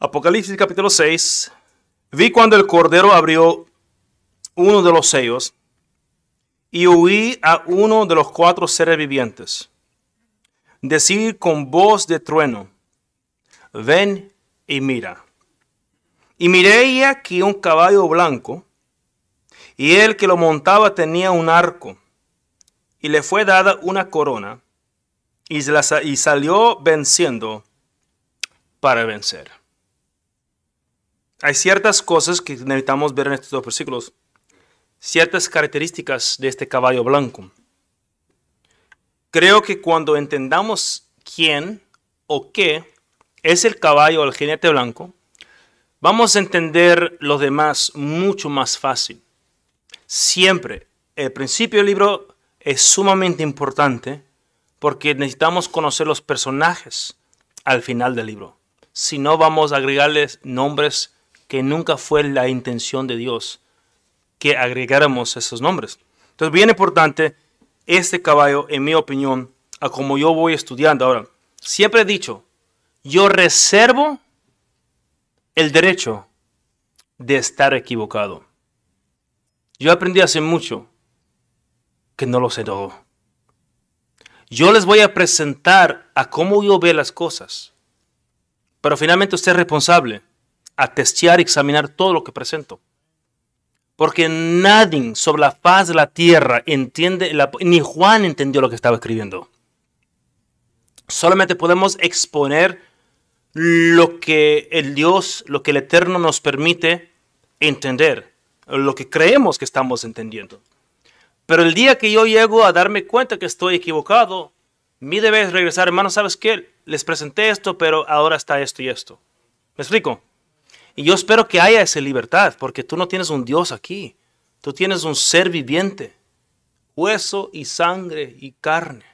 Apocalipsis capítulo 6. Vi cuando el Cordero abrió uno de los sellos y oí a uno de los cuatro seres vivientes decir con voz de trueno, ven y mira. Y miré y aquí un caballo blanco, y el que lo montaba tenía un arco, y le fue dada una corona, y salió venciendo para vencer. Hay ciertas cosas que necesitamos ver en estos dos versículos, ciertas características de este caballo blanco. Creo que cuando entendamos quién o qué es el caballo o el jinete blanco, vamos a entender los demás mucho más fácil. Siempre, el principio del libro es sumamente importante porque necesitamos conocer los personajes al final del libro. Si no, vamos a agregarles nombres que nunca fue la intención de Dios que agregáramos esos nombres. Entonces, bien importante este caballo, en mi opinión, a como yo voy estudiando. Ahora, siempre he dicho, yo reservo el derecho de estar equivocado. Yo aprendí hace mucho que no lo sé todo. Yo les voy a presentar a cómo yo veo las cosas. Pero finalmente usted es responsable a testear y examinar todo lo que presento. Porque nadie sobre la faz de la tierra entiende, ni Juan entendió lo que estaba escribiendo. Solamente podemos exponer lo que el Dios, lo que el Eterno nos permite entender, lo que creemos que estamos entendiendo. Pero el día que yo llego a darme cuenta que estoy equivocado, mi deber es regresar, hermano, ¿sabes qué? Les presenté esto, pero ahora está esto y esto. ¿Me explico? Y yo espero que haya esa libertad, porque tú no tienes un Dios aquí, tú tienes un ser viviente, hueso y sangre y carne,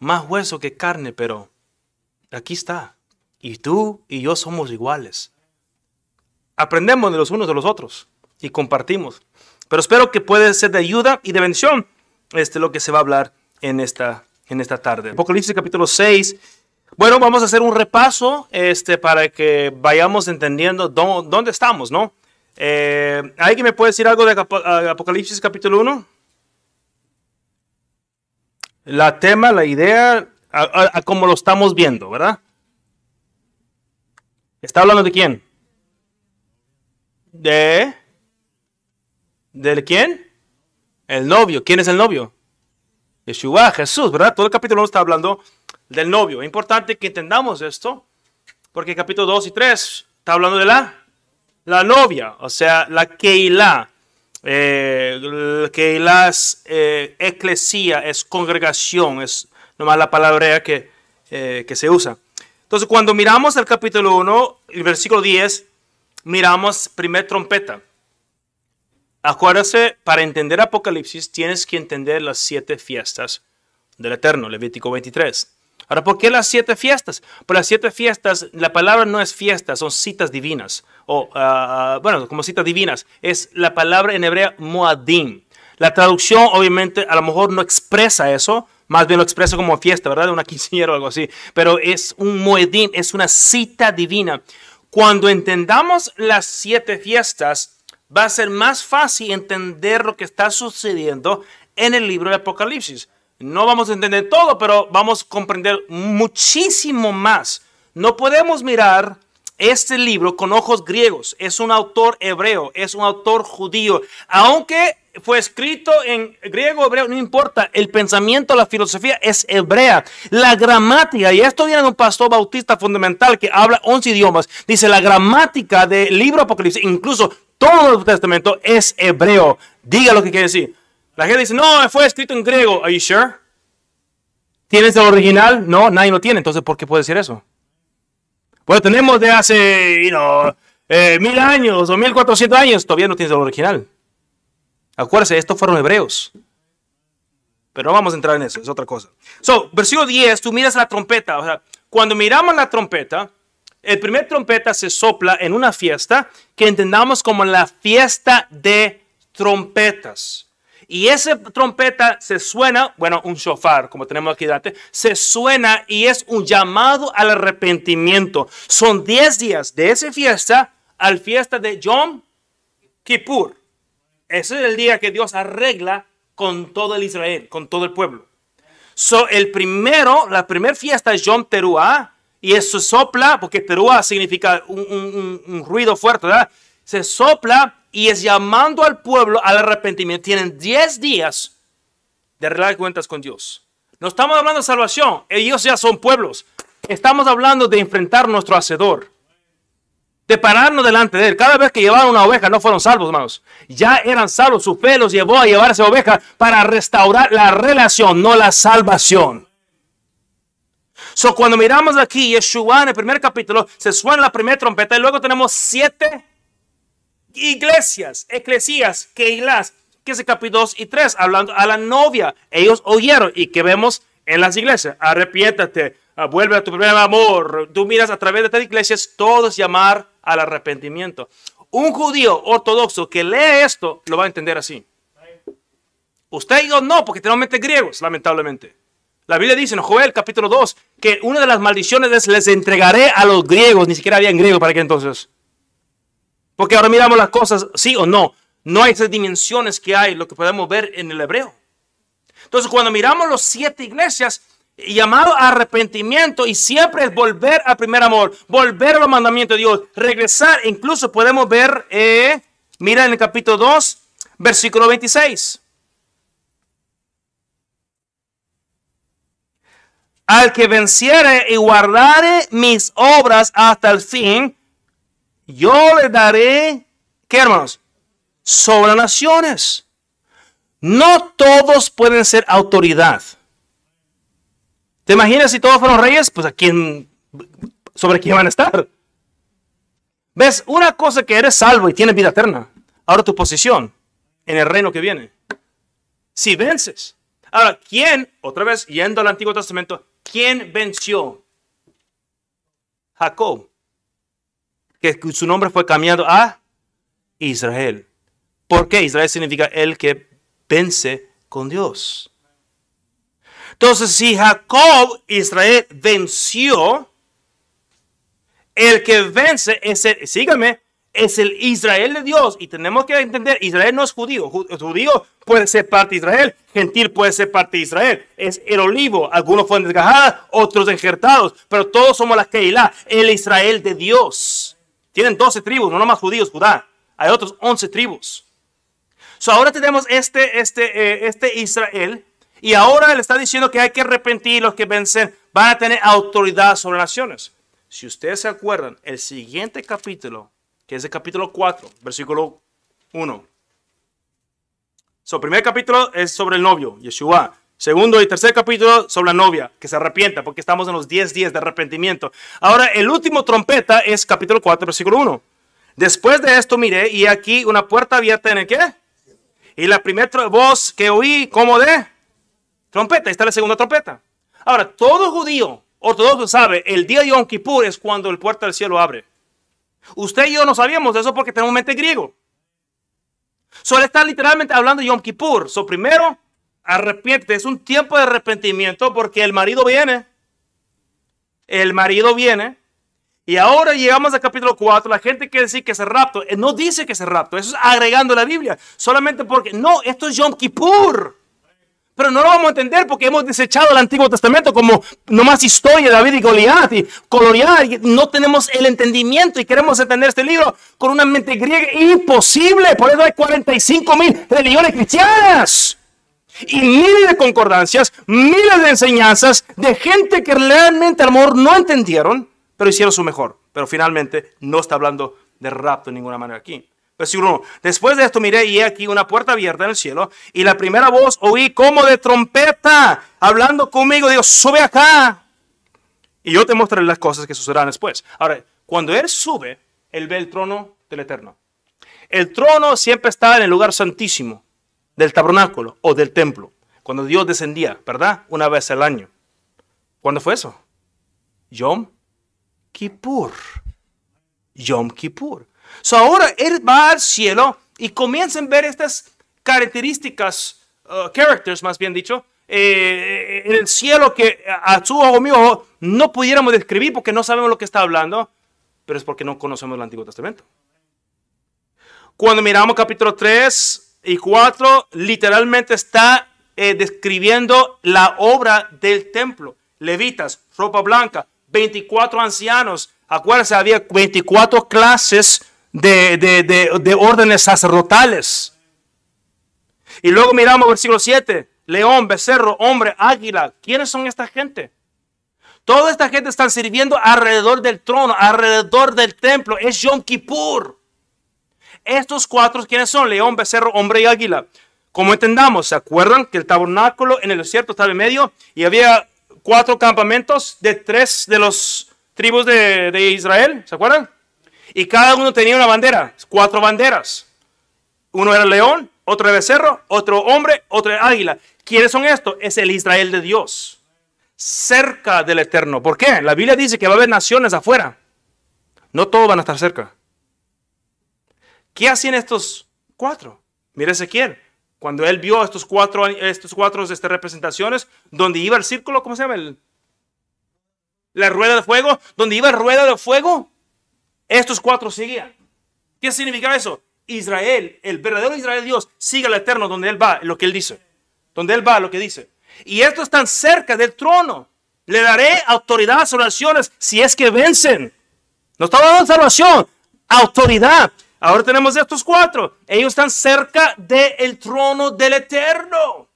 más hueso que carne, pero aquí está. Y tú y yo somos iguales. Aprendemos de los unos de los otros y compartimos. Pero espero que puede ser de ayuda y de bendición este, lo que se va a hablar en esta, en esta tarde. Apocalipsis capítulo 6, bueno, vamos a hacer un repaso este, para que vayamos entendiendo dónde, estamos, ¿no? Eh, ¿Alguien me puede decir algo de eh, Apocalipsis capítulo 1? La tema, la idea, a, como lo estamos viendo, ¿verdad? ¿Está hablando de quién? ¿De? ¿Del quién? El novio. ¿Quién es el novio? Yeshua, Jesús, ¿verdad? Todo el capítulo 1 está hablando del novio. Es importante que entendamos esto, porque capítulo 2 y 3 está hablando de la, la novia, o sea, la Keilah. Eh, Keilah es eh, eclesía, es congregación, es nomás la palabra que, eh, que se usa. Entonces, cuando miramos el capítulo 1, el versículo 10, miramos primer trompeta. Acuérdense, para entender Apocalipsis tienes que entender las siete fiestas del Eterno, Levítico 23. Ahora, ¿por qué las siete fiestas? Por pues las siete fiestas, la palabra no es fiesta, son citas divinas. O, ah, ah, bueno, como citas divinas, es la palabra en hebrea moadim. La traducción, obviamente, a lo mejor no expresa eso, más bien lo expresa como fiesta, ¿verdad? Una quinceañera o algo así. Pero es un moedim, es una cita divina. Cuando entendamos las siete fiestas, va a ser más fácil entender lo que está sucediendo en el libro de Apocalipsis. No vamos a entender todo, pero vamos a comprender muchísimo más. No podemos mirar este libro con ojos griegos. Es un autor hebreo, es un autor judío. Aunque fue escrito en griego, hebreo, no importa. El pensamiento, la filosofía es hebrea. La gramática, y esto viene de un pastor bautista fundamental que habla 11 idiomas, dice la gramática del libro Apocalipsis, incluso todo el Testamento es hebreo. Diga lo que quiere decir. La gente dice, no, fue escrito en griego. ¿Are you sure? ¿Tienes el original? No, nadie lo tiene. Entonces, ¿por qué puede decir eso? Bueno, tenemos de hace, you know, eh, mil años o mil cuatrocientos años. Todavía no tienes el original. Acuérdense, estos fueron hebreos. Pero no vamos a entrar en eso, es otra cosa. So, versículo 10, tú miras la trompeta. O sea, cuando miramos la trompeta, el primer trompeta se sopla en una fiesta que entendamos como la fiesta de trompetas. Y esa trompeta se suena, bueno, un shofar, como tenemos aquí delante, se suena y es un llamado al arrepentimiento. Son 10 días de esa fiesta al fiesta de Yom Kippur. Ese es el día que Dios arregla con todo el Israel, con todo el pueblo. So, el primero, la primera fiesta es Yom Teruah, y eso sopla, porque Teruah significa un ruido fuerte, ¿verdad? Se sopla y es llamando al pueblo al arrepentimiento. Tienen 10 días de arreglar cuentas con Dios. No estamos hablando de salvación, ellos ya son pueblos. Estamos hablando de enfrentar nuestro Hacedor, de pararnos delante de Él. Cada vez que llevaron una oveja no fueron salvos, hermanos. Ya eran salvos, su pelos los llevó a llevar esa oveja para restaurar la relación, no la salvación. So, cuando miramos aquí Yeshua en el primer capítulo, se suena la primera trompeta y luego tenemos siete iglesias, eclesías, keilás, que es el capítulo 2 y 3, hablando a la novia. Ellos oyeron y que vemos en las iglesias. Arrepiéntate, ah, vuelve a tu primer amor. Tú miras a través de estas iglesias, todos llamar al arrepentimiento. Un judío ortodoxo que lee esto lo va a entender así. Usted no, porque tenemos mente griegos, lamentablemente. La Biblia dice en Joel capítulo 2 que una de las maldiciones es les entregaré a los griegos, ni siquiera había en griego para que entonces. Porque ahora miramos las cosas sí o no. No hay esas dimensiones que hay, lo que podemos ver en el hebreo. Entonces, cuando miramos las siete iglesias, llamado a arrepentimiento y siempre es volver al primer amor, volver a los mandamientos de Dios, regresar. Incluso podemos ver, eh, mira en el capítulo 2, versículo 26. Al que venciere y guardare mis obras hasta el fin, yo le daré, ¿qué hermanos? Sobre naciones. No todos pueden ser autoridad. ¿Te imaginas si todos fueron reyes? Pues a quién, sobre quién van a estar. ¿Ves? Una cosa que eres salvo y tienes vida eterna. Ahora tu posición en el reino que viene. Si vences. Ahora, ¿quién, otra vez yendo al Antiguo Testamento, quién venció? Jacob que su nombre fue cambiado a Israel. ¿Por qué? Israel significa el que vence con Dios. Entonces, si Jacob, Israel, venció, el que vence es el, sígame, es el Israel de Dios. Y tenemos que entender, Israel no es judío. Judío puede ser parte de Israel, gentil puede ser parte de Israel. Es el olivo. Algunos fueron desgajados, otros injertados... pero todos somos la Keilah, el Israel de Dios. Tienen 12 tribus, no nomás judíos, Judá. Hay otros 11 tribus. So, ahora tenemos este, este, eh, este Israel. Y ahora le está diciendo que hay que arrepentir los que vencen. Van a tener autoridad sobre naciones. Si ustedes se acuerdan, el siguiente capítulo, que es el capítulo 4, versículo 1. So, primer capítulo es sobre el novio, Yeshua. Segundo y tercer capítulo sobre la novia, que se arrepienta, porque estamos en los 10 días de arrepentimiento. Ahora, el último trompeta es capítulo 4, versículo 1. Después de esto miré y aquí una puerta abierta en el qué? Y la primera voz que oí, como de? Trompeta, está la segunda trompeta. Ahora, todo judío ortodoxo sabe, el día de Yom Kippur es cuando el puerta del cielo abre. Usted y yo no sabíamos eso porque tenemos mente griego. Solo está literalmente hablando de Yom Kippur. So, primero, Arrepiente, es un tiempo de arrepentimiento porque el marido viene. El marido viene. Y ahora llegamos al capítulo 4, la gente quiere decir que es el rapto. Eh, no dice que es el rapto, eso es agregando la Biblia. Solamente porque, no, esto es Yom Kippur. Pero no lo vamos a entender porque hemos desechado el Antiguo Testamento como nomás historia de David y Goliat y colorear. no tenemos el entendimiento y queremos entender este libro con una mente griega imposible. Por eso hay 45 mil religiones cristianas y miles de concordancias, miles de enseñanzas de gente que realmente amor, amor no entendieron, pero hicieron su mejor. Pero finalmente no está hablando de rapto de ninguna manera aquí. Versículo pues 1. Después de esto miré y he aquí una puerta abierta en el cielo y la primera voz oí como de trompeta hablando conmigo. Digo, sube acá y yo te mostraré las cosas que sucederán después. Ahora, cuando él sube, él ve el trono del Eterno. El trono siempre está en el lugar santísimo del tabernáculo o del templo, cuando Dios descendía, ¿verdad? Una vez al año. ¿Cuándo fue eso? Yom Kippur. Yom Kippur. So ahora él va al cielo y comienzan a ver estas características, uh, characters más bien dicho, eh, en el cielo que a su ojo mío no pudiéramos describir porque no sabemos lo que está hablando, pero es porque no conocemos el Antiguo Testamento. Cuando miramos capítulo 3, y 4 literalmente está eh, describiendo la obra del templo. Levitas, ropa blanca, 24 ancianos. Acuérdense, había 24 clases de, de órdenes sacerdotales. Y luego miramos versículo 7. León, becerro, hombre, águila. ¿Quiénes son esta gente? Toda esta gente está sirviendo alrededor del trono, alrededor del templo. Es Yom Kippur estos cuatro, ¿quiénes son? León, becerro, hombre y águila. Como entendamos, ¿se acuerdan que el tabernáculo en el desierto estaba en medio y había cuatro campamentos de tres de los tribus de, Israel? ¿Se acuerdan? Y cada uno tenía una bandera, cuatro banderas. Uno era león, otro era becerro, otro hombre, otro era águila. ¿Quiénes son estos? Es el Israel de Dios, cerca del Eterno. ¿Por qué? La Biblia dice que va a haber naciones afuera. No todos van a estar cerca. ¿Qué hacían estos cuatro? Mire, Ezequiel, cuando él vio estos cuatro, estos cuatro este, representaciones, donde iba el círculo, ¿cómo se llama? la rueda de fuego, donde iba la rueda de fuego, estos cuatro seguían. ¿Qué significa eso? Israel, el verdadero Israel Dios, sigue al Eterno donde Él va, lo que Él dice. Donde Él va, lo que dice. Y estos están cerca del trono. Le daré autoridad a sus naciones si es que vencen. No estaba dando salvación, autoridad. Ahora tenemos estos cuatro. Ellos están cerca del el trono del Eterno.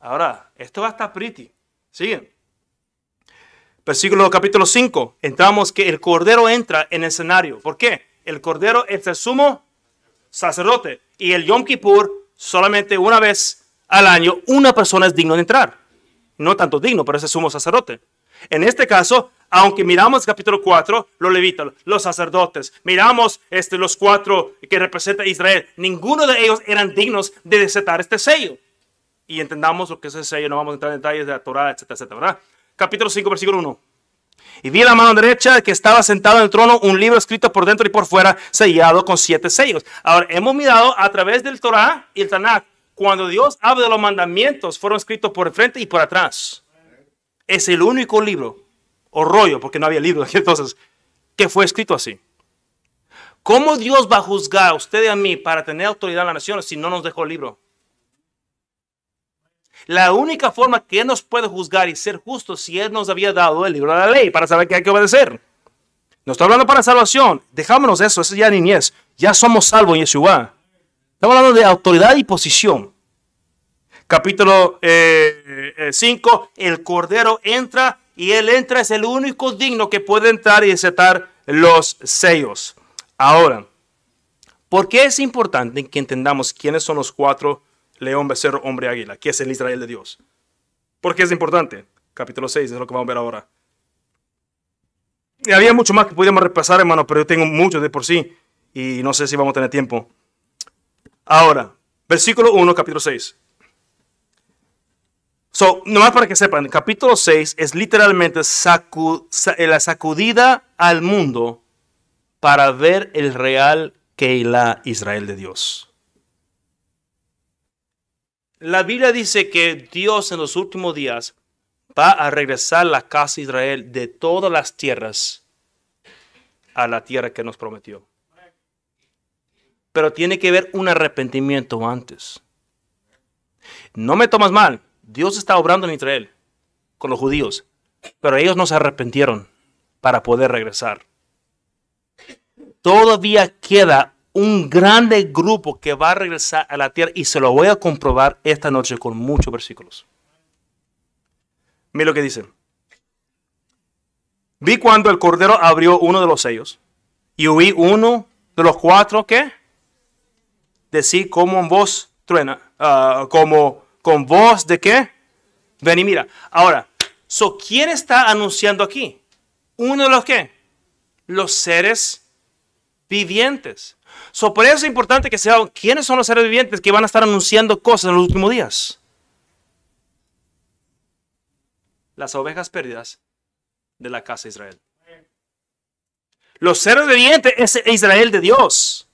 Ahora, esto va a estar pretty. Siguen. Versículo capítulo 5. Entramos que el Cordero entra en el escenario. ¿Por qué? El Cordero es el sumo sacerdote. Y el Yom Kippur solamente una vez al año una persona es digno de entrar. No tanto digno, pero es el sumo sacerdote. En este caso, aunque miramos capítulo 4, los levitas, los sacerdotes, miramos este, los cuatro que representa Israel, ninguno de ellos eran dignos de desatar este sello. Y entendamos lo que es ese sello, no vamos a entrar en detalles de la Torah, etcétera, etcétera, ¿verdad? Capítulo 5, versículo 1. Y vi la mano derecha que estaba sentado en el trono un libro escrito por dentro y por fuera, sellado con siete sellos. Ahora, hemos mirado a través del Torah y el Tanakh, cuando Dios habla de los mandamientos, fueron escritos por el y por atrás es el único libro, o rollo, porque no había libro entonces, que fue escrito así. ¿Cómo Dios va a juzgar a usted y a mí para tener autoridad en la nación si no nos dejó el libro? La única forma que Él nos puede juzgar y ser justo si Él nos había dado el libro de la ley para saber que hay que obedecer. No está hablando para salvación. Dejámonos eso, eso es ya niñez. Ya somos salvos en Yeshua. Estamos hablando de autoridad y posición capítulo 5, eh, eh, el Cordero entra y él entra, es el único digno que puede entrar y aceptar los sellos. Ahora, ¿por qué es importante que entendamos quiénes son los cuatro león, becerro, hombre, águila, que es el Israel de Dios? ¿Por qué es importante? Capítulo 6 es lo que vamos a ver ahora. había mucho más que podíamos repasar, hermano, pero yo tengo mucho de por sí y no sé si vamos a tener tiempo. Ahora, versículo 1, capítulo 6. So, nomás para que sepan, el capítulo 6 es literalmente eh, la sacudida al mundo para ver el real que Keilah Israel de Dios. La Biblia dice que Dios en los últimos días va a regresar la casa Israel de todas las tierras a la tierra que nos prometió. Pero tiene que haber un arrepentimiento antes. No me tomas mal Dios está obrando en Israel con los judíos, pero ellos no se arrepintieron para poder regresar. Todavía queda un grande grupo que va a regresar a la tierra y se lo voy a comprobar esta noche con muchos versículos. Mira lo que dice. Vi cuando el cordero abrió uno de los sellos y oí uno de los cuatro que decir como en voz truena, ah, como con voz de qué? Ven y mira. Ahora, so, ¿quién está anunciando aquí? Uno de los qué? Los seres vivientes. So, por eso es importante que sepan quiénes son los seres vivientes que van a estar anunciando cosas en los últimos días. Las ovejas perdidas de la casa de Israel. Los seres vivientes es Israel de Dios.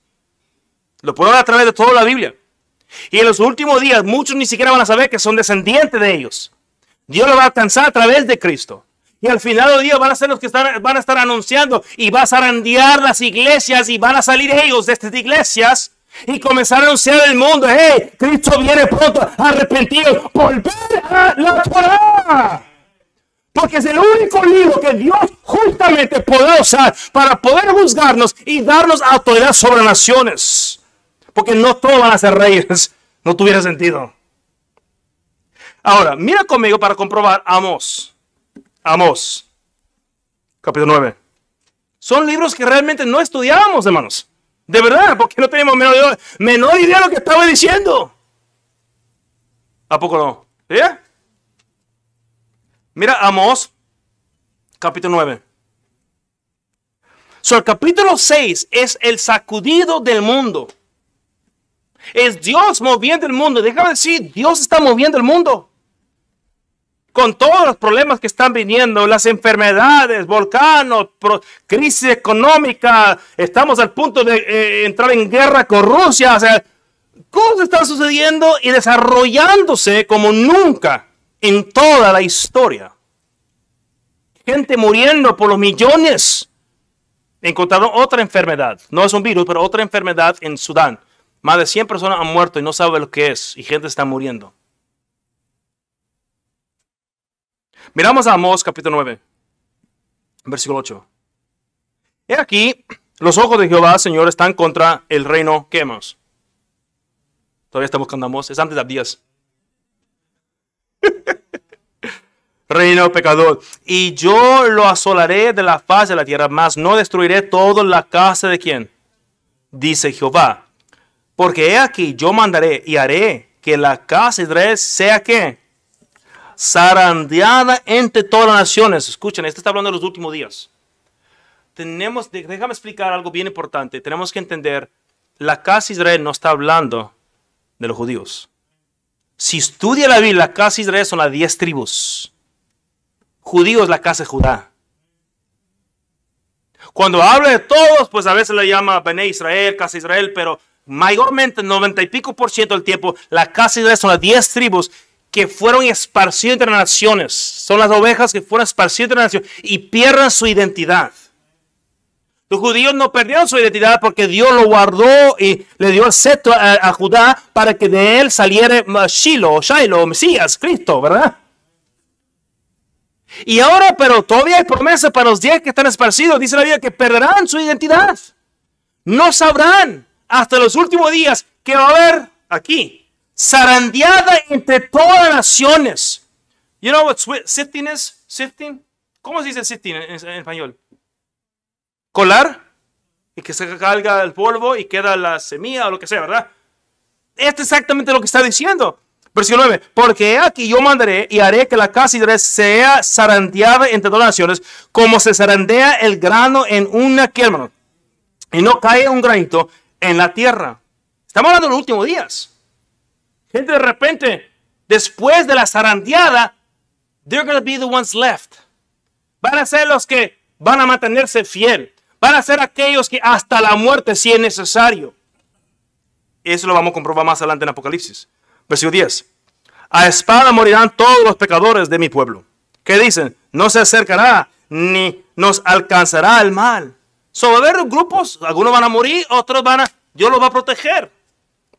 Lo ver a través de toda la Biblia. Y en los últimos días muchos ni siquiera van a saber que son descendientes de ellos. Dios lo va a alcanzar a través de Cristo. Y al final de día van a ser los que van a estar anunciando y va a zarandear las iglesias y van a salir ellos de estas iglesias y comenzar a anunciar al mundo, hey, Cristo viene pronto, arrepentido, volver a la Torah. Porque es el único libro que Dios justamente puede usar para poder juzgarnos y darnos autoridad sobre naciones. Porque no todos van a ser reyes. No tuviera sentido. Ahora, mira conmigo para comprobar Amos. Amos. Capítulo 9. Son libros que realmente no estudiábamos, hermanos. De verdad, porque no teníamos menor idea, de lo que estaba diciendo. ¿A poco no? ¿Sí? Mira Amos, capítulo 9. So, el capítulo 6 es el sacudido del mundo. Es Dios moviendo el mundo. Déjame decir, Dios está moviendo el mundo. Con todos los problemas que están viniendo, las enfermedades, volcanos, crisis económica, estamos al punto de eh, entrar en guerra con Rusia. O sea, cosas están sucediendo y desarrollándose como nunca en toda la historia. Gente muriendo por los millones. Encontraron otra enfermedad, no es un virus, pero otra enfermedad en Sudán más de 100 personas han muerto y no sabe lo que es y gente está muriendo. Miramos a Amós capítulo 9, versículo 8. He aquí, los ojos de Jehová, Señor, están contra el reino que hemos. Todavía estamos buscando a Amós, es antes de Abdías. reino pecador. Y yo lo asolaré de la faz de la tierra, mas no destruiré toda la casa de quien, dice Jehová. Porque he aquí, yo mandaré y haré que la casa de Israel sea que zarandeada entre todas las naciones. Escuchen, esto está hablando de los últimos días. Tenemos, déjame explicar algo bien importante. Tenemos que entender, la casa de Israel no está hablando de los judíos. Si estudia la Biblia, la casa de Israel son las diez tribus. Judíos, la casa de Judá. Cuando habla de todos, pues a veces le llama Bene Israel, casa de Israel, pero mayormente 90 y pico por ciento del tiempo, la casa de son las 10 tribus que fueron esparcidas entre naciones. Son las ovejas que fueron esparcidas entre naciones y pierden su identidad. Los judíos no perdieron su identidad porque Dios lo guardó y le dio el cetro a, Judá para que de él saliera Shiloh, Shiloh, Mesías, Cristo, ¿verdad? Y ahora, pero todavía hay promesas para los diez que están esparcidos. Dice la Biblia que perderán su identidad. No sabrán hasta los últimos días que va a haber aquí zarandeada entre todas las naciones. You know what sifting is? Sifting? ¿Cómo se dice sifting en, español? Colar y que se calga el polvo y queda la semilla o lo que sea, ¿verdad? Esto es exactamente lo que está diciendo. Versículo 9. Porque aquí yo mandaré y haré que la casa de Israel sea zarandeada entre todas las naciones, como se zarandea el grano en una quema. Y no cae un granito en la tierra. Estamos hablando de los últimos días. Gente de repente, después de la zarandeada, left. Van a ser los que van a mantenerse fiel. Van a ser aquellos que hasta la muerte, si es necesario. Eso lo vamos a comprobar más adelante en Apocalipsis. Versículo 10. A espada morirán todos los pecadores de mi pueblo. que dicen? No se acercará ni nos alcanzará el mal. So, va a haber grupos, algunos van a morir, otros van a, Dios los va a proteger.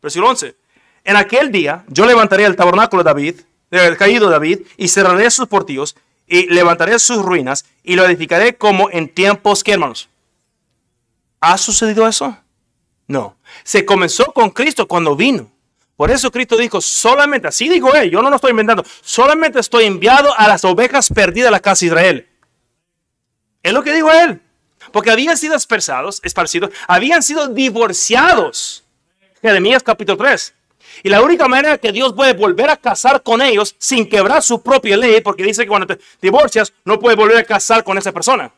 Versículo 11. En aquel día yo levantaré el tabernáculo de David, el caído David, y cerraré sus portillos, y levantaré sus ruinas, y lo edificaré como en tiempos que, hermanos. ¿Ha sucedido eso? No. Se comenzó con Cristo cuando vino. Por eso Cristo dijo, solamente, así digo él, yo no lo estoy inventando, solamente estoy enviado a las ovejas perdidas A la casa de Israel. Es lo que dijo él porque habían sido dispersados, esparcidos, habían sido divorciados. Jeremías capítulo 3. Y la única manera que Dios puede volver a casar con ellos sin quebrar su propia ley, porque dice que cuando te divorcias no puedes volver a casar con esa persona.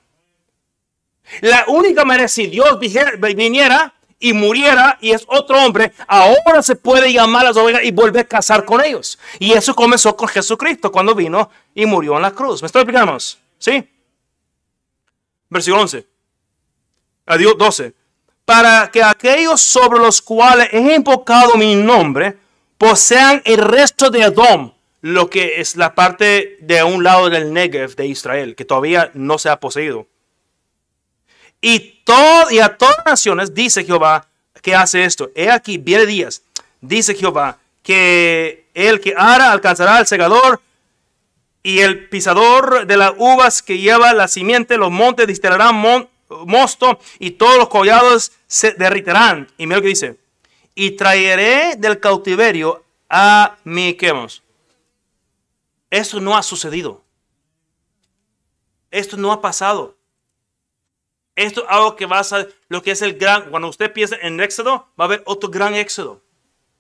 La única manera si Dios viniera y muriera y es otro hombre, ahora se puede llamar a las ovejas y volver a casar con ellos. Y eso comenzó con Jesucristo cuando vino y murió en la cruz. ¿Me estoy explicando? ¿Sí? Versículo 11. Dios 12, para que aquellos sobre los cuales he invocado mi nombre posean el resto de Adón lo que es la parte de un lado del Negev de Israel, que todavía no se ha poseído. Y, todo, y a todas naciones, dice Jehová, que hace esto. He aquí, viene días, dice Jehová, que el que ara alcanzará al segador y el pisador de las uvas que lleva la simiente, los montes destilarán montes mosto y todos los collados se derritirán. Y mira lo que dice. Y traeré del cautiverio a quemos Esto no ha sucedido. Esto no ha pasado. Esto es algo que va a ser lo que es el gran. Cuando usted piensa en éxodo, va a haber otro gran éxodo.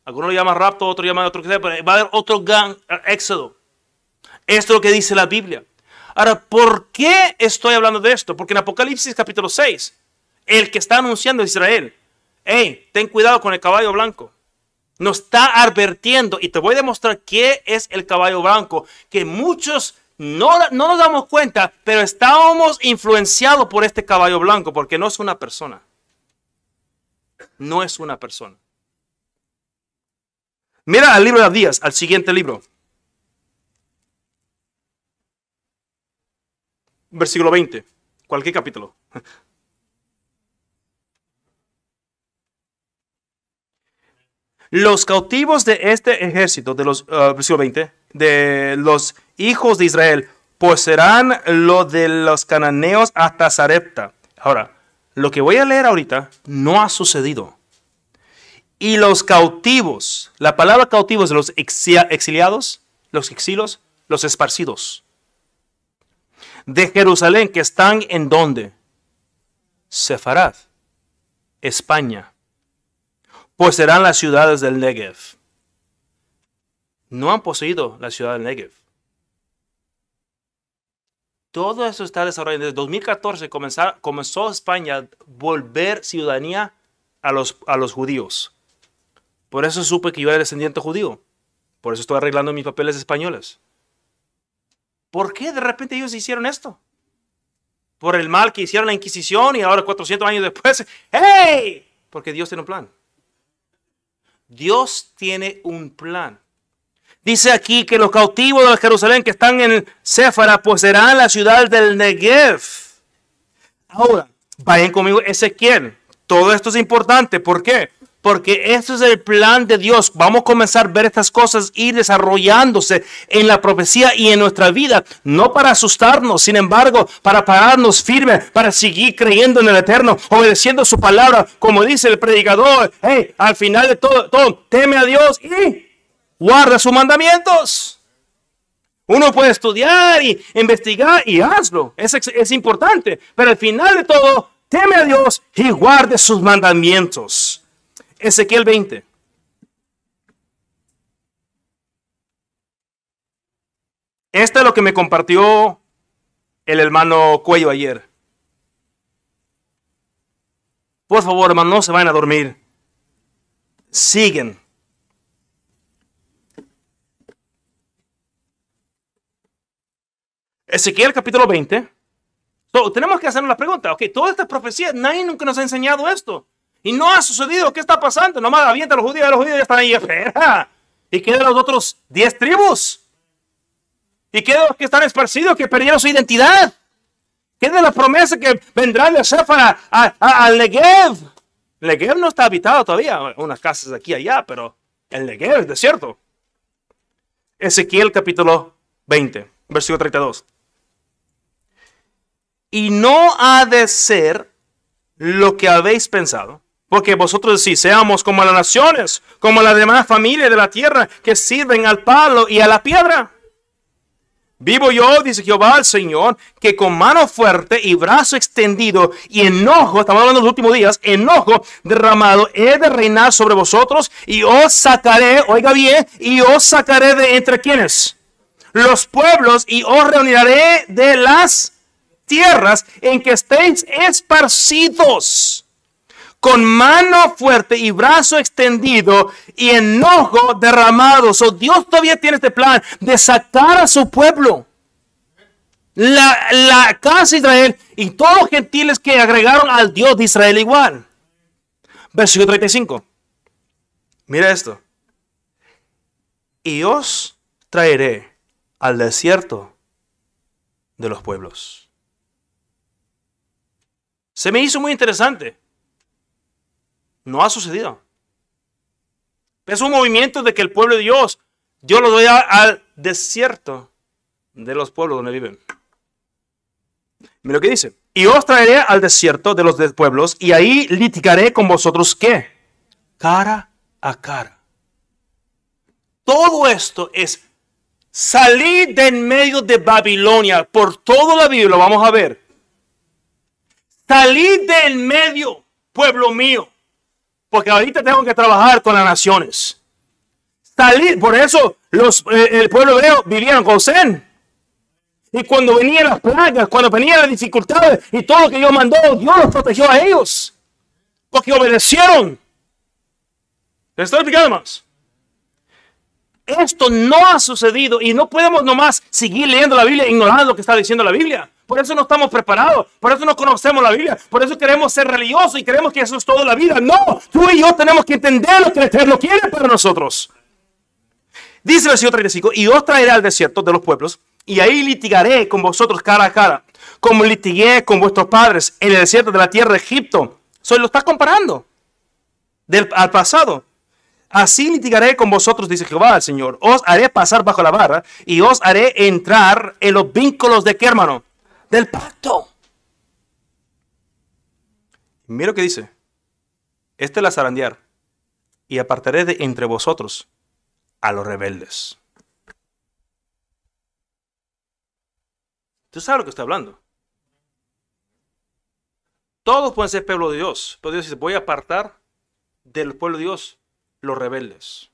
Algunos lo llaman rapto, otro llaman otro que sea, pero va a haber otro gran éxodo. Esto es lo que dice la Biblia. Ahora, ¿por qué estoy hablando de esto? Porque en Apocalipsis capítulo 6, el que está anunciando a Israel, hey, ten cuidado con el caballo blanco. Nos está advirtiendo y te voy a demostrar qué es el caballo blanco, que muchos no, nos damos cuenta, pero estábamos influenciados por este caballo blanco, porque no es una persona. No es una persona. Mira al libro de Díaz, al siguiente libro. versículo 20, cualquier capítulo. Los cautivos de este ejército, de los, ah, versículo 20, de los hijos de Israel, pues serán lo de los cananeos hasta Sarepta. Ahora, lo que voy a leer ahorita no ha sucedido. Y los cautivos, la palabra cautivos de los exiliados, los exilos, los esparcidos de Jerusalén que están en dónde? Sefarad, España. Pues serán las ciudades del Negev. No han poseído la ciudad del Negev. Todo eso está desarrollando. Desde 2014 comenzó España a volver ciudadanía a los, a los judíos. Por eso supe que yo era descendiente judío. Por eso estoy arreglando mis papeles españoles. ¿Por qué de repente ellos hicieron esto? Por el mal que hicieron la Inquisición y ahora 400 años después, ¡hey! Porque Dios tiene un plan. Dios tiene un plan. Dice aquí que los cautivos de Jerusalén que están en pues serán la ciudad del Negev. Ahora, vayan conmigo Ezequiel. Todo esto es importante. ¿Por qué? porque eso es el plan de Dios. Vamos a comenzar a ver estas cosas ir desarrollándose en la profecía y en nuestra vida, no para asustarnos, sin embargo, para pararnos firmes, para seguir creyendo en el Eterno, obedeciendo su palabra, como dice el predicador, hey, al final de todo, teme a Dios y guarda sus mandamientos. Uno puede estudiar y investigar y hazlo, es, es importante, pero al final de todo, teme a Dios y guarde sus mandamientos. Ezequiel 20. Esto es lo que me compartió el hermano Cuello ayer. Por favor, hermano, no se vayan a dormir. Siguen. Ezequiel capítulo 20. tenemos que hacernos la pregunta, ok, todas estas profecías, nadie nunca nos ha enseñado esto. Y no ha sucedido. ¿Qué está pasando? Nomás avienta los judíos, Y los judíos ya están ahí, afuera. ¿Y qué de los otros 10 tribus? ¿Y qué de los que están esparcidos, que perdieron su identidad? ¿Qué de la promesa que vendrán de Sefara al Negev? Legev no está habitado todavía, unas casas aquí y allá, pero el Negev es desierto. Ezequiel capítulo 20, versículo 32. Y no ha de ser lo que habéis pensado, porque vosotros decís, seamos como las naciones, como las demás familias de la tierra que sirven al palo y a la piedra. Vivo yo, dice Jehová al Señor, que con mano fuerte y brazo extendido y enojo, estamos hablando de los últimos días, enojo derramado, he de reinar sobre vosotros y os sacaré, oiga bien, y os sacaré de entre quienes los pueblos y os reuniré de las tierras en que estéis esparcidos con mano fuerte y brazo extendido y enojo derramado. So, Dios todavía tiene este plan de sacar a su pueblo. La, la casa de Israel y todos los gentiles que agregaron al Dios de Israel igual. Versículo 35. Mira esto. Y os traeré al desierto de los pueblos. Se me hizo muy interesante. No ha sucedido. Es un movimiento de que el pueblo de Dios, Yo lo doy al desierto de los pueblos donde viven. Mira lo que dice. Y os traeré al desierto de los pueblos y ahí litigaré con vosotros qué? Cara a cara. Todo esto es salir del medio de Babilonia. Por toda la Biblia vamos a ver. Salid del medio, pueblo mío porque ahorita tengo que trabajar con las naciones. Salir, por eso los, eh, el pueblo hebreo vivían con Zen. Y cuando venían las plagas, cuando venían las dificultades y todo lo que Dios mandó, Dios los protegió a ellos. Porque obedecieron. ¿Les estoy explicando más? Esto no ha sucedido y no podemos nomás seguir leyendo la Biblia ignorando lo que está diciendo la Biblia. Por eso no estamos preparados. Por eso no conocemos la Biblia. Por eso queremos ser religiosos y creemos que eso es toda la vida. No, tú y yo tenemos que entender lo que el lo quiere para nosotros. Dice el versículo 35, y os traeré al desierto de los pueblos, y ahí litigaré con vosotros cara a cara, como litigué con vuestros padres en el desierto de la tierra de Egipto. Eso lo está comparando al pasado. Así litigaré con vosotros, dice Jehová el Señor. Os haré pasar bajo la barra y os haré entrar en los vínculos de qué hermano? del pacto. Mira lo que dice. Este la zarandear y apartaré de entre vosotros a los rebeldes. Tú sabes lo que está hablando. Todos pueden ser pueblo de Dios, pero Dios dice, voy a apartar del pueblo de Dios los rebeldes.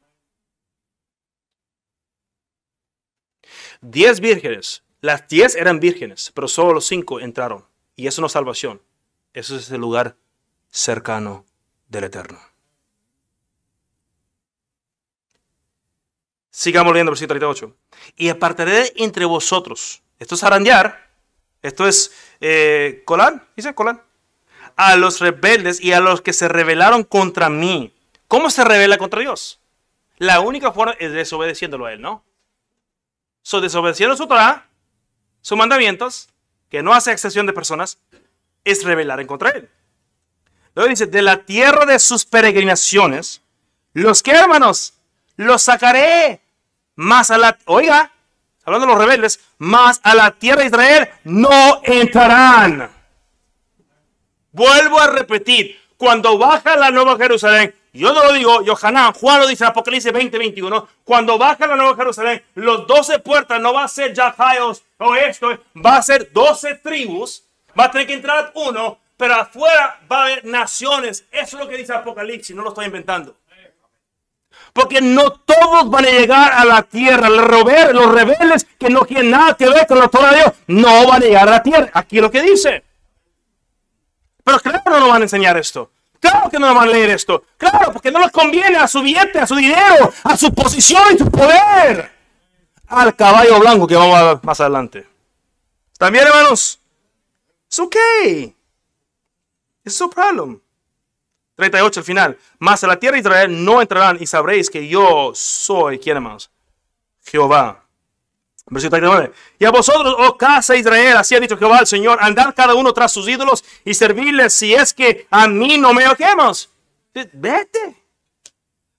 Diez vírgenes las diez eran vírgenes, pero solo los cinco entraron. Y eso no es salvación. Eso es el lugar cercano del Eterno. Sigamos leyendo versículo 38. Y apartaré entre vosotros. Esto es arandear. Esto es eh, colar. Dice colar. A los rebeldes y a los que se rebelaron contra mí. ¿Cómo se rebela contra Dios? La única forma es desobedeciéndolo a Él, ¿no? So, desobedecieron su Torah sus mandamientos, que no hace excepción de personas, es rebelar en contra él. Luego dice, de la tierra de sus peregrinaciones, los que hermanos, los sacaré más a la, oiga, hablando de los rebeldes, más a la tierra de Israel no entrarán. Vuelvo a repetir, cuando baja la Nueva Jerusalén, yo no lo digo, Yohanan, Juan lo dice en Apocalipsis 20:21. 21. Cuando baja la Nueva Jerusalén, los 12 puertas no va a ser Jajaios o esto, eh, va a ser 12 tribus. Va a tener que entrar uno, pero afuera va a haber naciones. Eso es lo que dice Apocalipsis, no lo estoy inventando. Porque no todos van a llegar a la tierra. Los rebeldes que no quieren nada que ver con la Torah de Dios no van a llegar a la tierra. Aquí es lo que dice. Pero claro, no lo van a enseñar esto. Claro que no van a leer esto. Claro, porque no les conviene a su billete, a su dinero, a su posición y su poder. Al caballo blanco que vamos a ver más adelante. También, hermanos. It's okay. It's no problem. 38 al final. Más a la tierra de Israel no entrarán y sabréis que yo soy, ¿quién hermanos? Jehová Versículo 39. Y a vosotros, oh casa de Israel, así ha dicho Jehová el Señor, andad cada uno tras sus ídolos y servirles si es que a mí no me ojemos. Vete.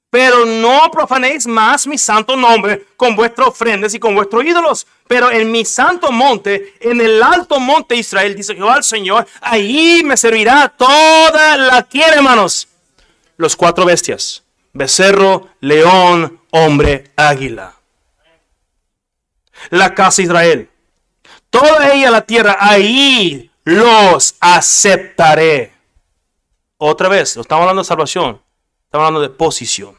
Pero no profanéis más mi santo nombre con vuestros ofrendas y con vuestros ídolos. Pero en mi santo monte, en el alto monte de Israel, dice Jehová el Señor, ahí me servirá toda la tierra, hermanos. Los cuatro bestias, becerro, león, hombre, águila la casa de Israel. Toda ella la tierra, ahí los aceptaré. Otra vez, no estamos hablando de salvación, estamos hablando de posición.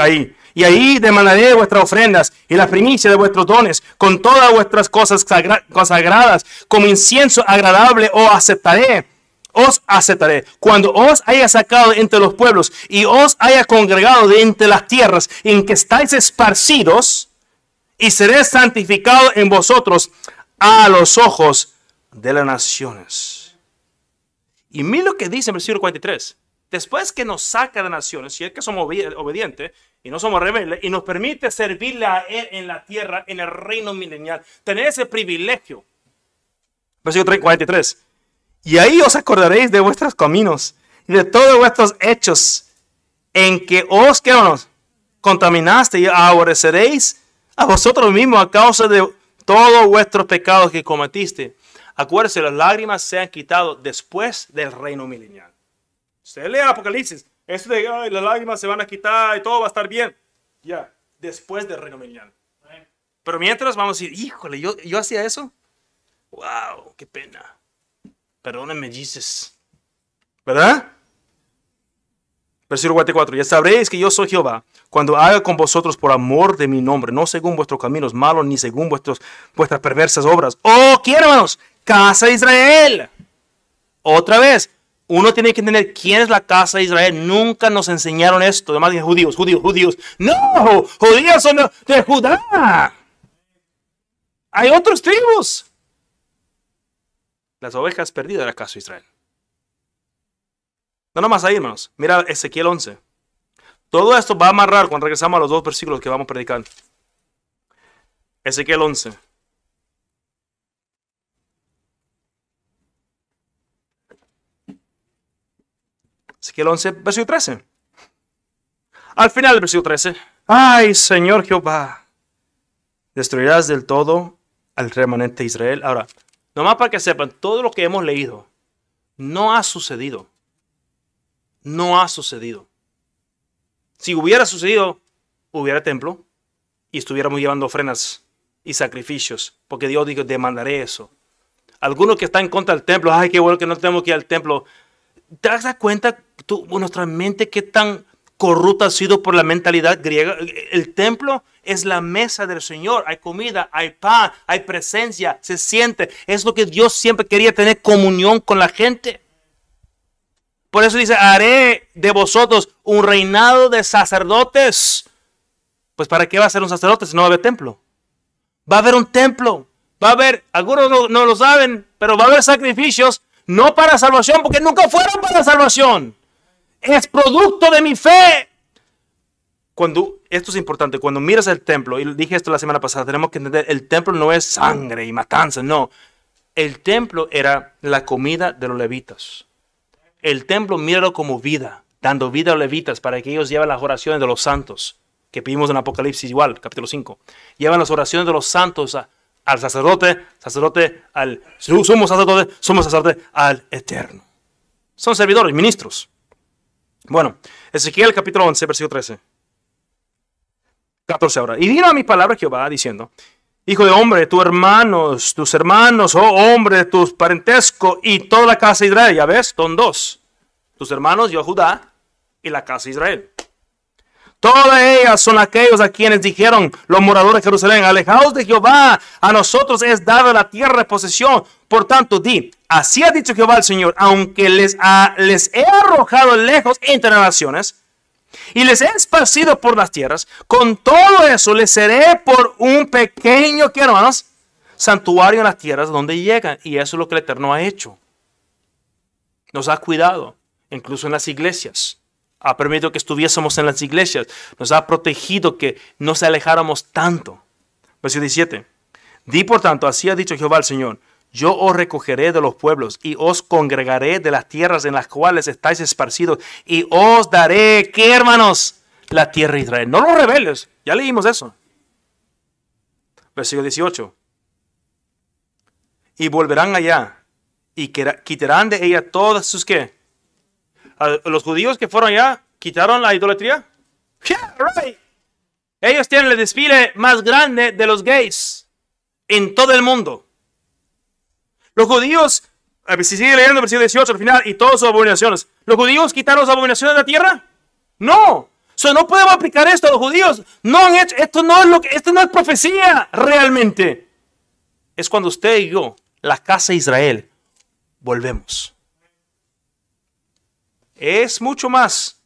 Ahí. Y ahí demandaré vuestras ofrendas y las primicias de vuestros dones, con todas vuestras cosas consagradas, como incienso agradable, os aceptaré. Os aceptaré. Cuando os haya sacado entre los pueblos y os haya congregado de entre las tierras en que estáis esparcidos, y seré santificado en vosotros a los ojos de las naciones. Y mira lo que dice en versículo 43. Después que nos saca de naciones, si es que somos obedientes y no somos rebeldes, y nos permite servirle a Él en la tierra, en el reino milenial, tener ese privilegio. Versículo 43. Y ahí os acordaréis de vuestros caminos y de todos vuestros hechos en que os, quedamos contaminaste y aborreceréis a vosotros mismos a causa de todos vuestros pecados que cometiste. Acuérdense, las lágrimas se han quitado después del reino milenial. Usted lee Apocalipsis, eso de las lágrimas se van a quitar y todo va a estar bien. Ya, después del reino milenial. Pero mientras vamos a decir, híjole, yo, yo hacía eso. Wow, qué pena. Perdónenme, dices ¿Verdad? Versículo 44. Ya sabréis que yo soy Jehová, cuando haga con vosotros por amor de mi nombre, no según vuestros caminos malos, ni según vuestras perversas obras. Oh, quiero, hermanos, casa de Israel. Otra vez, uno tiene que entender quién es la casa de Israel. Nunca nos enseñaron esto. Además, de judíos, judíos, judíos. No, judíos son de Judá. Hay otros tribus. Las ovejas perdidas de la casa de Israel. No nomás ahí, hermanos. Mira Ezequiel 11. Todo esto va a amarrar cuando regresamos a los dos versículos que vamos predicando. Ezequiel 11. Ezequiel 11, versículo 13. Al final del versículo 13. Ay, Señor Jehová, destruirás del todo al remanente Israel. Ahora, nomás para que sepan, todo lo que hemos leído no ha sucedido. No ha sucedido. Si hubiera sucedido, hubiera templo y estuviéramos llevando ofrendas y sacrificios, porque Dios dijo, demandaré eso. Algunos que están en contra del templo, ay, qué bueno que no tenemos que ir al templo. ¿Te das cuenta tú, nuestra mente qué tan corrupta ha sido por la mentalidad griega? El templo es la mesa del Señor, hay comida, hay pan, hay presencia, se siente. Es lo que Dios siempre quería tener comunión con la gente. Por eso dice, haré de vosotros un reinado de sacerdotes. Pues ¿para qué va a ser un sacerdote si no va a haber templo? Va a haber un templo. Va a haber, algunos no, lo saben, pero va a haber sacrificios, no para salvación, porque nunca fueron para salvación. Es producto de mi fe. Cuando, esto es importante, cuando miras el templo, y dije esto la semana pasada, tenemos que entender, el templo no es sangre y matanza, no. El templo era la comida de los levitas el templo míralo como vida, dando vida a los levitas para que ellos lleven las oraciones de los santos, que pedimos en Apocalipsis igual, capítulo 5. Llevan las oraciones de los santos al sacerdote, sacerdote al somos sacerdote, somos sacerdote al eterno. Son servidores, ministros. Bueno, Ezequiel capítulo 11, versículo 13. 14 ahora. Y vino a mi palabra Jehová diciendo, Hijo de hombre, tus hermanos, tus hermanos, oh hombre, tus parentesco y toda la casa de Israel. Ya ves, son dos. Tus hermanos, yo Judá, y la casa de Israel. Todas ellas son aquellos a quienes dijeron los moradores de Jerusalén, alejados de Jehová, a nosotros es dada la tierra de posesión. Por tanto, di, así ha dicho Jehová el Señor, aunque les, les he arrojado lejos entre naciones, y les he esparcido por las tierras, con todo eso les seré por un pequeño, que hermanos, santuario en las tierras donde llegan. Y eso es lo que el Eterno ha hecho. Nos ha cuidado, incluso en las iglesias. Ha permitido que estuviésemos en las iglesias. Nos ha protegido que no se alejáramos tanto. Versículo 17. Di por tanto, así ha dicho Jehová el Señor. Yo os recogeré de los pueblos y os congregaré de las tierras en las cuales estáis esparcidos y os daré, ¿qué hermanos? La tierra de Israel. No los rebeldes, ya leímos eso. Versículo 18. Y volverán allá y quitarán de ella todas sus que los judíos que fueron allá quitaron la idolatría. Ellos tienen el desfile más grande de los gays en todo el mundo. Los judíos, eh, si sigue leyendo el versículo 18 al final, y todas sus abominaciones, ¿los judíos quitaron las abominaciones de la tierra? No. sea, no podemos aplicar esto a los judíos. No esto no es esto no es profecía realmente. Es cuando usted y yo, la casa de Israel, volvemos. Es mucho más.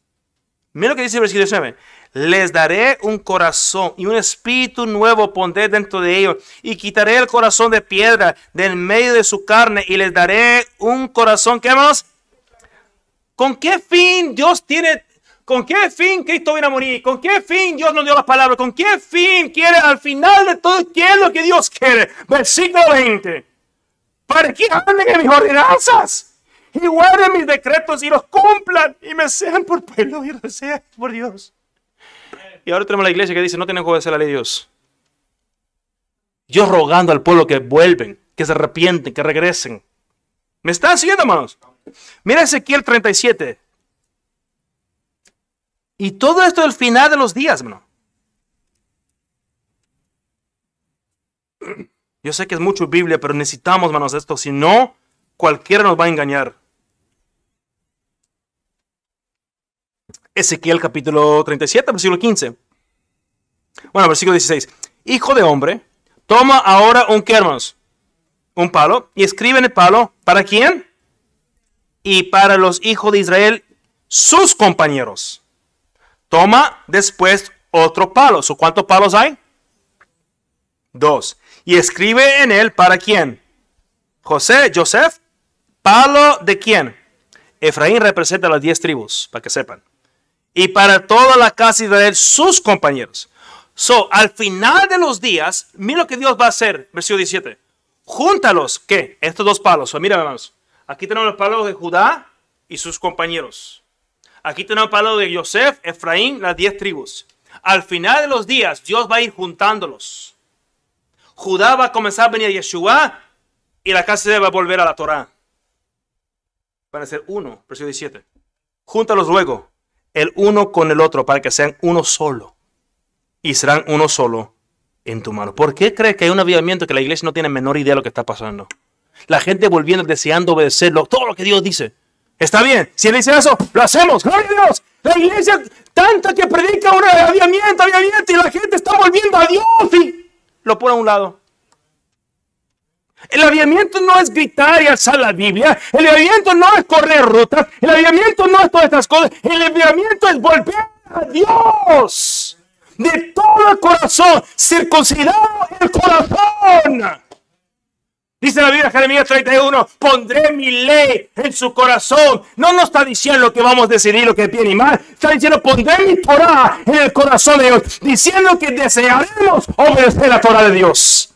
Mira lo que dice el versículo 19 les daré un corazón y un espíritu nuevo pondré dentro de ellos y quitaré el corazón de piedra del medio de su carne y les daré un corazón. ¿Qué más? ¿Con qué fin Dios tiene ¿Con qué fin Cristo viene a morir? ¿Con qué fin Dios nos dio las palabras? ¿Con qué fin quiere al final de todo? ¿Qué es lo que Dios quiere? Versículo 20. Para que anden en mis ordenanzas y guarden mis decretos y los cumplan y me sean por pueblo y sea por Dios. Y ahora tenemos la iglesia que dice, no tienen que obedecer la ley de Dios. Yo rogando al pueblo que vuelven, que se arrepienten, que regresen. ¿Me están siguiendo, hermanos? Mira Ezequiel 37. Y todo esto es el final de los días, hermano. Yo sé que es mucho Biblia, pero necesitamos, hermanos, esto. Si no, cualquiera nos va a engañar. Ezequiel capítulo 37, versículo 15. Bueno, versículo 16. Hijo de hombre, toma ahora un kermos, Un palo y escribe en el palo, ¿para quién? Y para los hijos de Israel, sus compañeros. Toma después otro palo. ¿So ¿Cuántos palos hay? Dos. Y escribe en él, ¿para quién? José, Joseph, palo de quién? Efraín representa las diez tribus, para que sepan y para toda la casa de Israel sus compañeros. So, al final de los días, mira lo que Dios va a hacer, versículo 17. Júntalos, ¿qué? Estos dos palos. Mira, hermanos. Aquí tenemos los palos de Judá y sus compañeros. Aquí tenemos el palo de Yosef, Efraín, las diez tribus. Al final de los días, Dios va a ir juntándolos. Judá va a comenzar a venir a Yeshua y la casa de va a volver a la Torá. Van a ser uno, versículo 17. Júntalos luego el uno con el otro para que sean uno solo. Y serán uno solo en tu mano. ¿Por qué crees que hay un avivamiento que la iglesia no tiene menor idea de lo que está pasando? La gente volviendo, deseando obedecerlo, todo lo que Dios dice. Está bien, si Él dice eso, lo hacemos, gloria a Dios. La iglesia, tanto que predica un avivamiento, avivamiento, y la gente está volviendo a Dios y lo pone a un lado. El avivamiento no es gritar y alzar la Biblia. El avivamiento no es correr rutas. El aviamiento no es todas estas cosas. El avivamiento es volver a Dios. De todo el corazón. Circuncidado el corazón. Dice la Biblia Jeremías 31, pondré mi ley en su corazón. No nos está diciendo lo que vamos a decidir, lo que es bien y mal. Está diciendo, pondré mi Torah en el corazón de Dios. Diciendo que desearemos obedecer la Torah de Dios.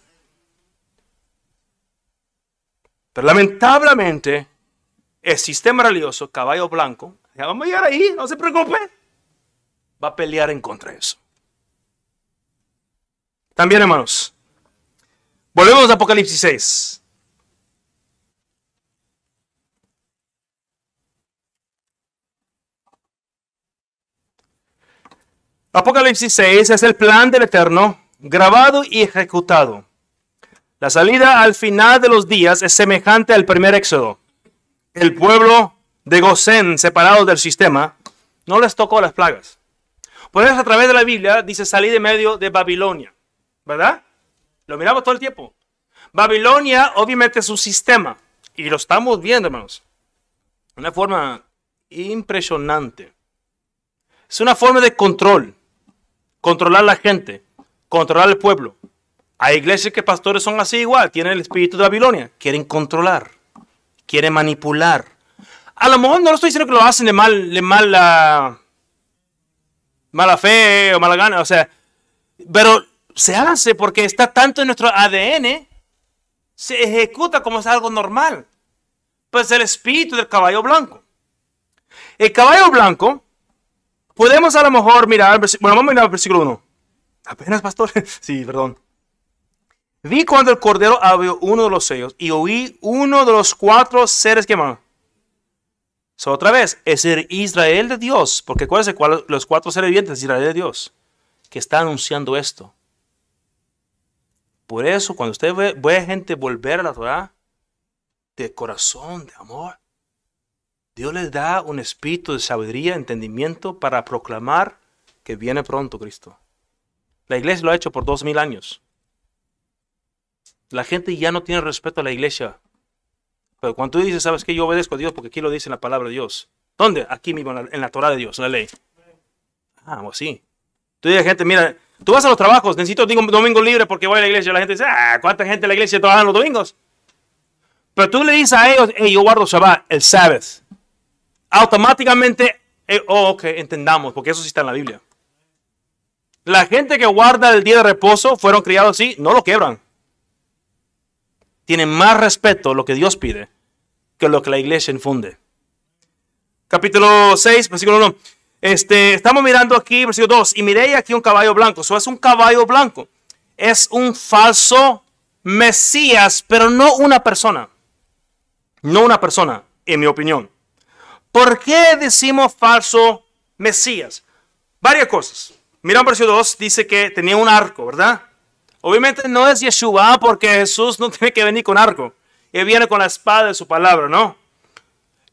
Pero lamentablemente, el sistema religioso, caballo blanco, ya vamos a llegar ahí, no se preocupe, va a pelear en contra de eso. También, hermanos, volvemos a Apocalipsis 6. Apocalipsis 6 es el plan del Eterno grabado y ejecutado. La salida al final de los días es semejante al primer éxodo. El pueblo de Gosén, separado del sistema, no les tocó las plagas. Por eso a través de la Biblia dice salir de medio de Babilonia, ¿verdad? Lo miramos todo el tiempo. Babilonia obviamente es un sistema y lo estamos viendo, hermanos. Una forma impresionante. Es una forma de control. Controlar la gente, controlar el pueblo, hay iglesias que pastores son así igual, tienen el espíritu de Babilonia, quieren controlar, quieren manipular. A lo mejor no lo estoy diciendo que lo hacen de mal, de mala, fe o mala gana, o sea, pero se hace porque está tanto en nuestro ADN, se ejecuta como es algo normal. Pues el espíritu del caballo blanco. El caballo blanco, podemos a lo mejor mirar, bueno, vamos a mirar el versículo 1. Apenas, pastores, sí, perdón. Vi cuando el cordero abrió uno de los sellos y oí uno de los cuatro seres que So, otra vez, es el Israel de Dios, porque ¿cuáles son los cuatro seres vivientes, Israel de Dios, que está anunciando esto. Por eso, cuando usted ve, ve gente volver a la Torah, de corazón, de amor, Dios les da un espíritu de sabiduría, entendimiento para proclamar que viene pronto Cristo. La iglesia lo ha hecho por dos mil años. La gente ya no tiene respeto a la iglesia. Pero cuando tú dices, ¿sabes que Yo obedezco a Dios porque aquí lo dice en la palabra de Dios. ¿Dónde? Aquí mismo, en la, torá Torah de Dios, en la ley. Ah, pues sí. Tú dices, gente, mira, tú vas a los trabajos, necesito un domingo libre porque voy a la iglesia. La gente dice, ah, ¿cuánta gente en la iglesia trabaja los domingos? Pero tú le dices a ellos, hey, yo guardo Shabbat, el Sabbath. Automáticamente, eh, oh, ok, entendamos, porque eso sí está en la Biblia. La gente que guarda el día de reposo fueron criados así, no lo quebran tiene más respeto lo que Dios pide que lo que la iglesia infunde. Capítulo 6, versículo 1. Este, estamos mirando aquí, versículo 2, y miré aquí un caballo blanco. Eso es un caballo blanco. Es un falso Mesías, pero no una persona. No una persona, en mi opinión. ¿Por qué decimos falso Mesías? Varias cosas. Mira, versículo 2 dice que tenía un arco, ¿verdad? Obviamente no es Yeshua porque Jesús no tiene que venir con arco. Él viene con la espada de su palabra, ¿no?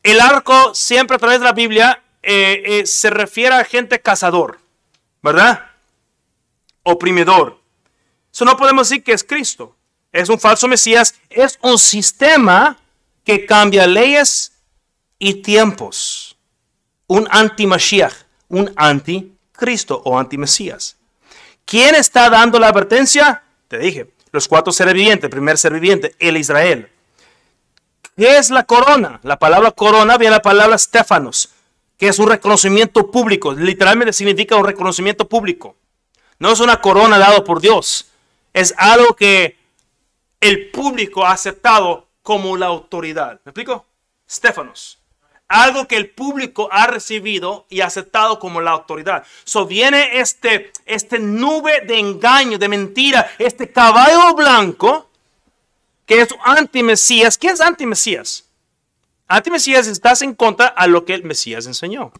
El arco siempre a través de la Biblia eh, eh, se refiere a gente cazador, ¿verdad? Oprimidor. Eso no podemos decir que es Cristo. Es un falso Mesías. Es un sistema que cambia leyes y tiempos. Un anti-Mashiach, un anti-Cristo o anti-Mesías. ¿Quién está dando la advertencia? Te dije, los cuatro seres vivientes, el primer ser viviente, el Israel. ¿Qué es la corona? La palabra corona viene de la palabra Stefanos, que es un reconocimiento público. Literalmente significa un reconocimiento público. No es una corona dada por Dios. Es algo que el público ha aceptado como la autoridad. ¿Me explico? Stefanos algo que el público ha recibido y aceptado como la autoridad. So viene este, este nube de engaño, de mentira, este caballo blanco que es anti-Mesías. ¿Qué es anti-Mesías? Anti-Mesías estás en contra a lo que el Mesías enseñó.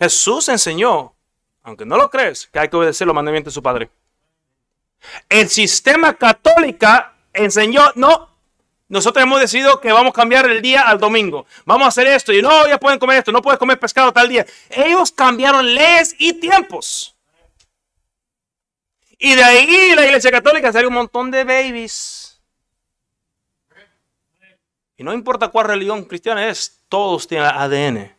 Jesús enseñó, aunque no lo crees, que hay que obedecer los mandamientos de su Padre. El sistema católica enseñó, no, nosotros hemos decidido que vamos a cambiar el día al domingo. Vamos a hacer esto. Y no, ya pueden comer esto. No puedes comer pescado tal día. Ellos cambiaron leyes y tiempos. Y de ahí la iglesia católica salió un montón de babies. Y no importa cuál religión cristiana es, todos tienen ADN de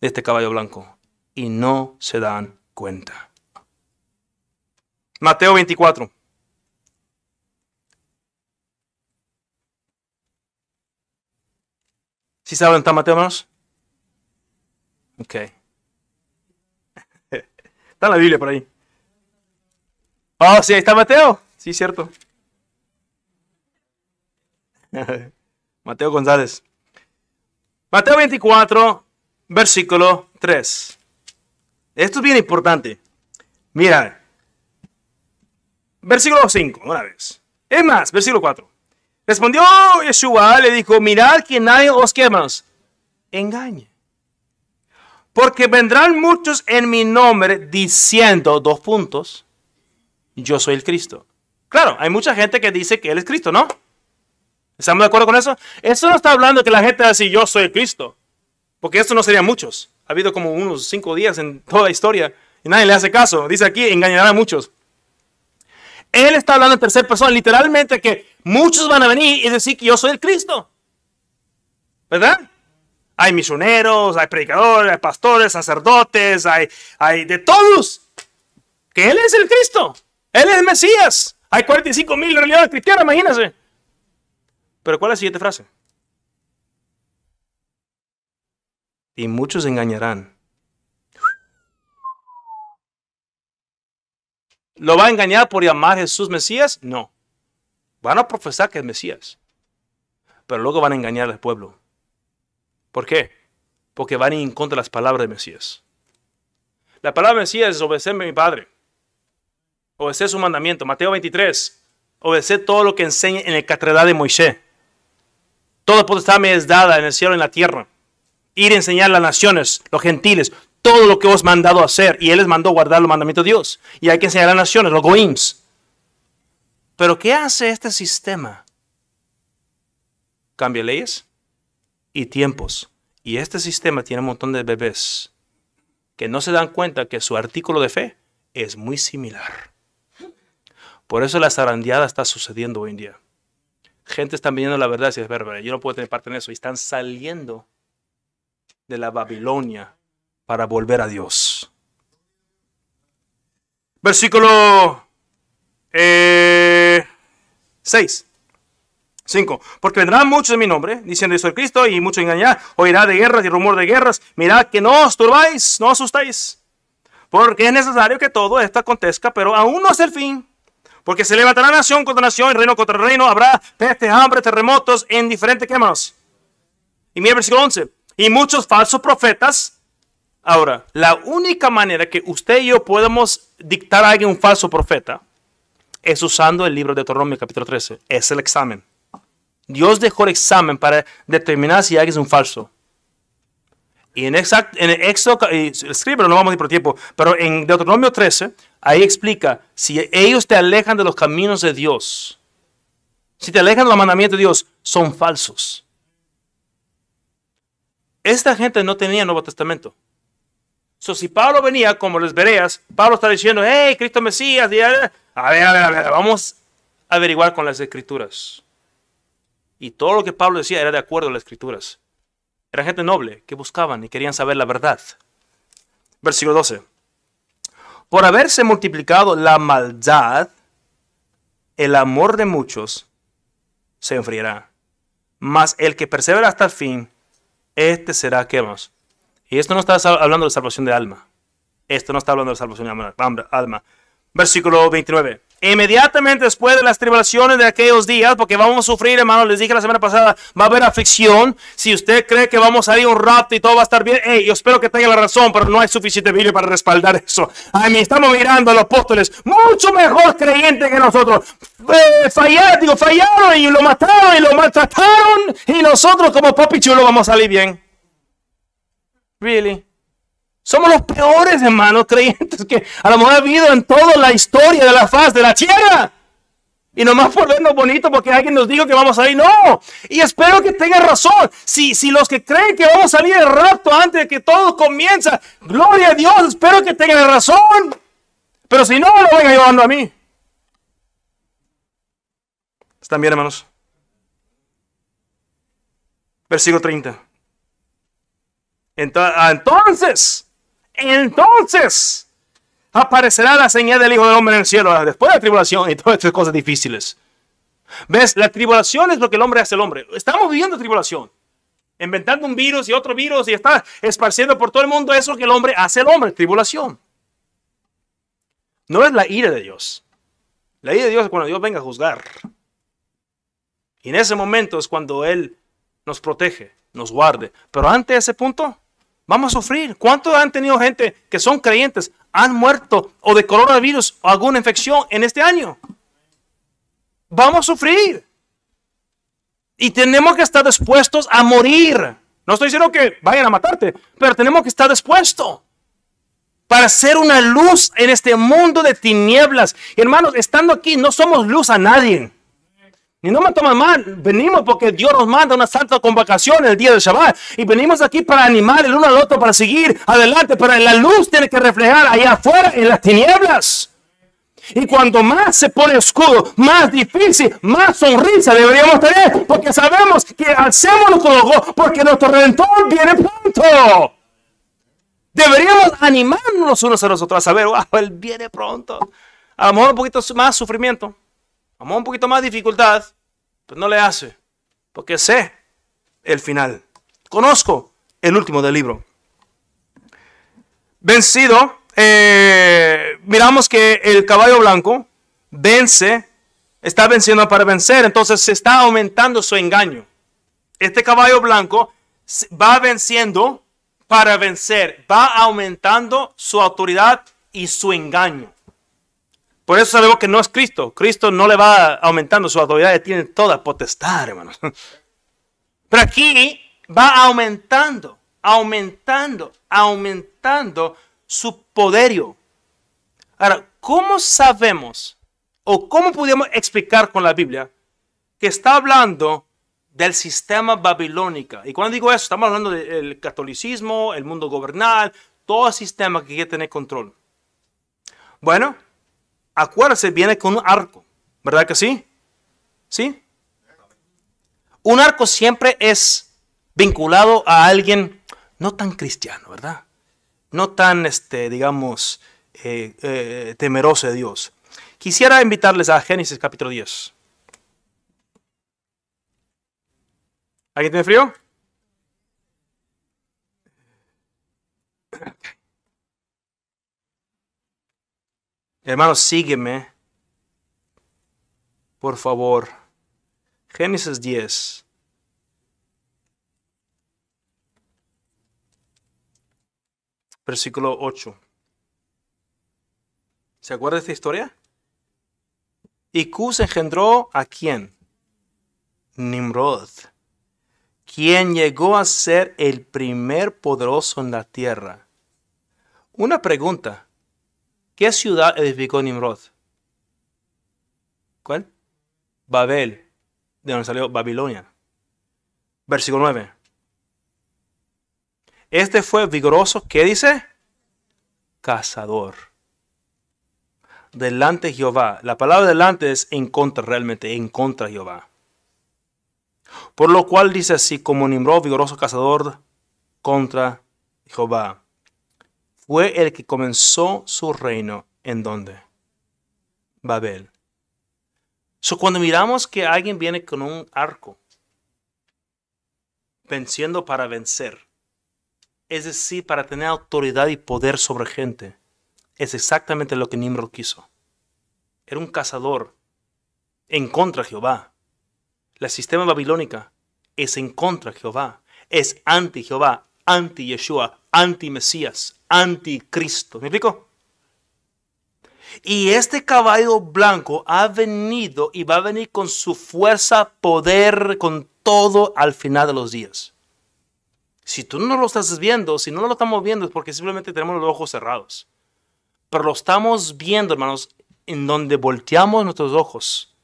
este caballo blanco. Y no se dan cuenta. Mateo 24. ¿Sí saben está Mateo, hermanos? Ok. está la Biblia por ahí. Oh, sí, ahí está Mateo. Sí, cierto. Mateo González. Mateo 24, versículo 3. Esto es bien importante. Mira, versículo 5, una vez. Es más, versículo 4. Respondió Yeshua, le dijo, mirad que nadie os quemas, engañe. Porque vendrán muchos en mi nombre diciendo, dos puntos, yo soy el Cristo. Claro, hay mucha gente que dice que Él es Cristo, ¿no? ¿Estamos de acuerdo con eso? Eso no está hablando que la gente así yo soy el Cristo. Porque esto no serían muchos. Ha habido como unos cinco días en toda la historia y nadie le hace caso. Dice aquí, engañarán a muchos. Él está hablando en tercera persona, literalmente que muchos van a venir y decir que yo soy el Cristo. ¿Verdad? Hay misioneros, hay predicadores, hay pastores, sacerdotes, hay, hay de todos. Que Él es el Cristo. Él es el Mesías. Hay 45 mil religiones cristianas, imagínense. Pero ¿cuál es la siguiente frase? Y muchos engañarán ¿Lo va a engañar por llamar Jesús Mesías? No. Van a profesar que es Mesías. Pero luego van a engañar al pueblo. ¿Por qué? Porque van en contra de las palabras de Mesías. La palabra de Mesías es obedecerme, a mi Padre. Obedecer su mandamiento. Mateo 23. Obedecer todo lo que enseña en el catedral de Moisés. Toda potestad me es dada en el cielo y en la tierra. Ir a enseñar a las naciones, los gentiles, todo lo que os mandado hacer. Y Él les mandó guardar los mandamientos de Dios. Y hay que enseñar a las naciones, los goims. Pero ¿qué hace este sistema? Cambia leyes y tiempos. Y este sistema tiene un montón de bebés que no se dan cuenta que su artículo de fe es muy similar. Por eso la zarandeada está sucediendo hoy en día. Gente está viendo la verdad y dice, yo no puedo tener parte en eso. Y están saliendo de la Babilonia para volver a Dios. Versículo 6. Eh, 5. Porque vendrán muchos en mi nombre, diciendo que soy Cristo, y muchos engañar. Oirá de guerras y rumor de guerras. Mirad que no os turbáis, no os asustáis. Porque es necesario que todo esto acontezca, pero aún no es el fin. Porque se levantará nación contra nación, reino contra reino. Habrá peste, hambre, terremotos en diferentes quemas. Y mira el versículo 11. Y muchos falsos profetas Ahora, la única manera que usted y yo podemos dictar a alguien un falso profeta es usando el libro de Deuteronomio capítulo 13. Es el examen. Dios dejó el examen para determinar si alguien es un falso. Y en, exact, en el no vamos a ir por tiempo, pero en Deuteronomio 13, ahí explica, si ellos te alejan de los caminos de Dios, si te alejan de los mandamientos de Dios, son falsos. Esta gente no tenía Nuevo Testamento si Pablo venía como les veréas, Pablo está diciendo, hey, Cristo Mesías, a ver, a ver, a ver, vamos a averiguar con las escrituras. Y todo lo que Pablo decía era de acuerdo a las escrituras. Era gente noble que buscaban y querían saber la verdad. Versículo 12. Por haberse multiplicado la maldad, el amor de muchos se enfriará. Mas el que persevera hasta el fin, este será quemado. Y esto no está hablando de salvación de alma. Esto no está hablando de salvación de alma. Versículo 29. Inmediatamente después de las tribulaciones de aquellos días, porque vamos a sufrir, hermano, les dije la semana pasada, va a haber aflicción. Si usted cree que vamos a ir un rato y todo va a estar bien, hey, yo espero que tenga la razón, pero no hay suficiente Biblia para respaldar eso. A mí estamos mirando a los apóstoles, mucho mejor creyente que nosotros. Eh, fallaron, digo, fallaron y lo mataron y lo maltrataron. Y nosotros como papi chulo vamos a salir bien. Really? Somos los peores, hermanos creyentes que a lo mejor ha habido en toda la historia de la faz de la tierra. Y nomás por vernos bonito porque alguien nos dijo que vamos a ir. No. Y espero que tenga razón. Si, si los que creen que vamos a salir el rato antes de que todo comienza, gloria a Dios, espero que tengan razón. Pero si no, no lo vengan llevando a mí. ¿Están bien, hermanos? Versículo 30. Ah, entonces, entonces aparecerá la señal del Hijo del Hombre en el cielo, después de la tribulación y todas estas cosas difíciles. ¿Ves? La tribulación es lo que el hombre hace el hombre. Estamos viviendo tribulación. Inventando un virus y otro virus y está esparciendo por todo el mundo eso que el hombre hace el hombre, tribulación. No es la ira de Dios. La ira de Dios es cuando Dios venga a juzgar. Y en ese momento es cuando Él nos protege, nos guarde. Pero antes de ese punto, Vamos a sufrir. ¿Cuánto han tenido gente que son creyentes, han muerto o de coronavirus o alguna infección en este año? Vamos a sufrir. Y tenemos que estar dispuestos a morir. No estoy diciendo que vayan a matarte, pero tenemos que estar dispuestos para ser una luz en este mundo de tinieblas. Hermanos, estando aquí no somos luz a nadie. Y no me toman mal, venimos porque Dios nos manda una santa convocación el día de Shabbat. Y venimos aquí para animar el uno al otro, para seguir adelante, pero la luz tiene que reflejar allá afuera en las tinieblas. Y cuando más se pone escudo, más difícil, más sonrisa deberíamos tener, porque sabemos que hacemos con ojos porque nuestro Redentor viene pronto. Deberíamos animarnos unos a los otros a saber, wow, Él viene pronto. A lo mejor un poquito más sufrimiento, Vamos a un poquito más de dificultad, pero no le hace, porque sé el final. Conozco el último del libro. Vencido, eh, miramos que el caballo blanco vence, está venciendo para vencer, entonces se está aumentando su engaño. Este caballo blanco va venciendo para vencer, va aumentando su autoridad y su engaño. Por eso sabemos que no es Cristo. Cristo no le va aumentando, su autoridad tiene toda potestad, hermanos. Pero aquí va aumentando, aumentando, aumentando su poderio. Ahora, ¿cómo sabemos o cómo podemos explicar con la Biblia que está hablando del sistema babilónico? Y cuando digo eso, estamos hablando del catolicismo, el mundo gobernal, todo sistema que quiere tener control. Bueno, Acuérdense, viene con un arco, ¿verdad que sí? ¿Sí? Un arco siempre es vinculado a alguien no tan cristiano, ¿verdad? No tan, este, digamos, eh, eh, temeroso de Dios. Quisiera invitarles a Génesis capítulo 10. ¿Alguien tiene frío? Hermano, sígueme. Por favor. Génesis 10. Versículo 8. ¿Se acuerda de esta historia? Y Cus engendró a quién? Nimrod, quien llegó a ser el primer poderoso en la tierra. Una pregunta. ¿Qué ciudad edificó Nimrod? ¿Cuál? Babel, de donde salió Babilonia. Versículo 9. Este fue vigoroso, ¿qué dice? Cazador. Delante Jehová. La palabra delante es en contra, realmente, en contra Jehová. Por lo cual dice así, como Nimrod, vigoroso cazador contra Jehová fue el que comenzó su reino. ¿En dónde? Babel. So, cuando miramos que alguien viene con un arco, venciendo para vencer, es decir, para tener autoridad y poder sobre gente, es exactamente lo que Nimrod quiso. Era un cazador en contra de Jehová. La sistema babilónica es en contra de Jehová, es anti Jehová, anti Yeshua, anti Mesías, anticristo. ¿Me explico? Y este caballo blanco ha venido y va a venir con su fuerza, poder, con todo al final de los días. Si tú no lo estás viendo, si no lo estamos viendo es porque simplemente tenemos los ojos cerrados. Pero lo estamos viendo, hermanos, en donde volteamos nuestros ojos.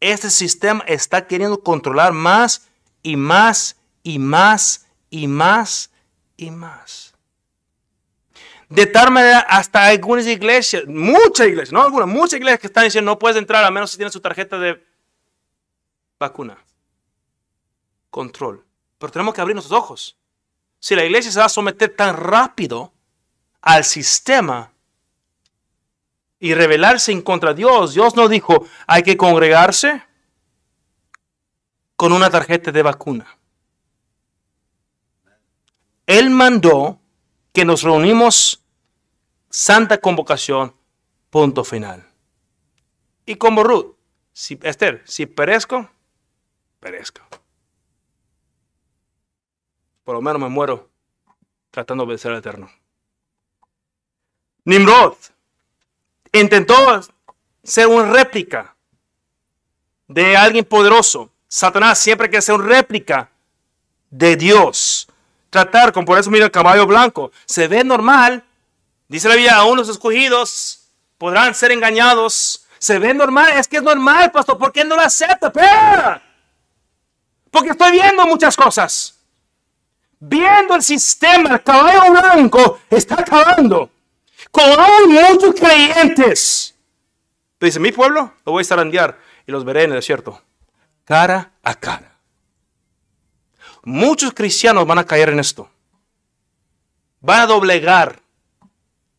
Este sistema está queriendo controlar más y más y más y más y más. De tal manera, hasta algunas iglesias, muchas iglesias, no algunas, muchas iglesias que están diciendo no puedes entrar a menos que tienes su tarjeta de vacuna. Control. Pero tenemos que abrir nuestros ojos. Si la iglesia se va a someter tan rápido al sistema y rebelarse en contra de Dios, Dios no dijo hay que congregarse con una tarjeta de vacuna. Él mandó que nos reunimos Santa convocación, punto final. Y como Ruth, si, Esther, si perezco, perezco. Por lo menos me muero tratando de vencer al Eterno. Nimrod intentó ser una réplica de alguien poderoso. Satanás siempre quiere ser una réplica de Dios. Tratar con, por eso mira el caballo blanco. Se ve normal, Dice la Biblia, a unos escogidos podrán ser engañados. Se ve normal, es que es normal, pastor. ¿Por qué no lo acepta? Pero, porque estoy viendo muchas cosas. Viendo el sistema, el caballo blanco está acabando. Con muchos creyentes. dice, mi pueblo lo voy a zarandear y los veré en el desierto. Cara a cara. Muchos cristianos van a caer en esto. Van a doblegar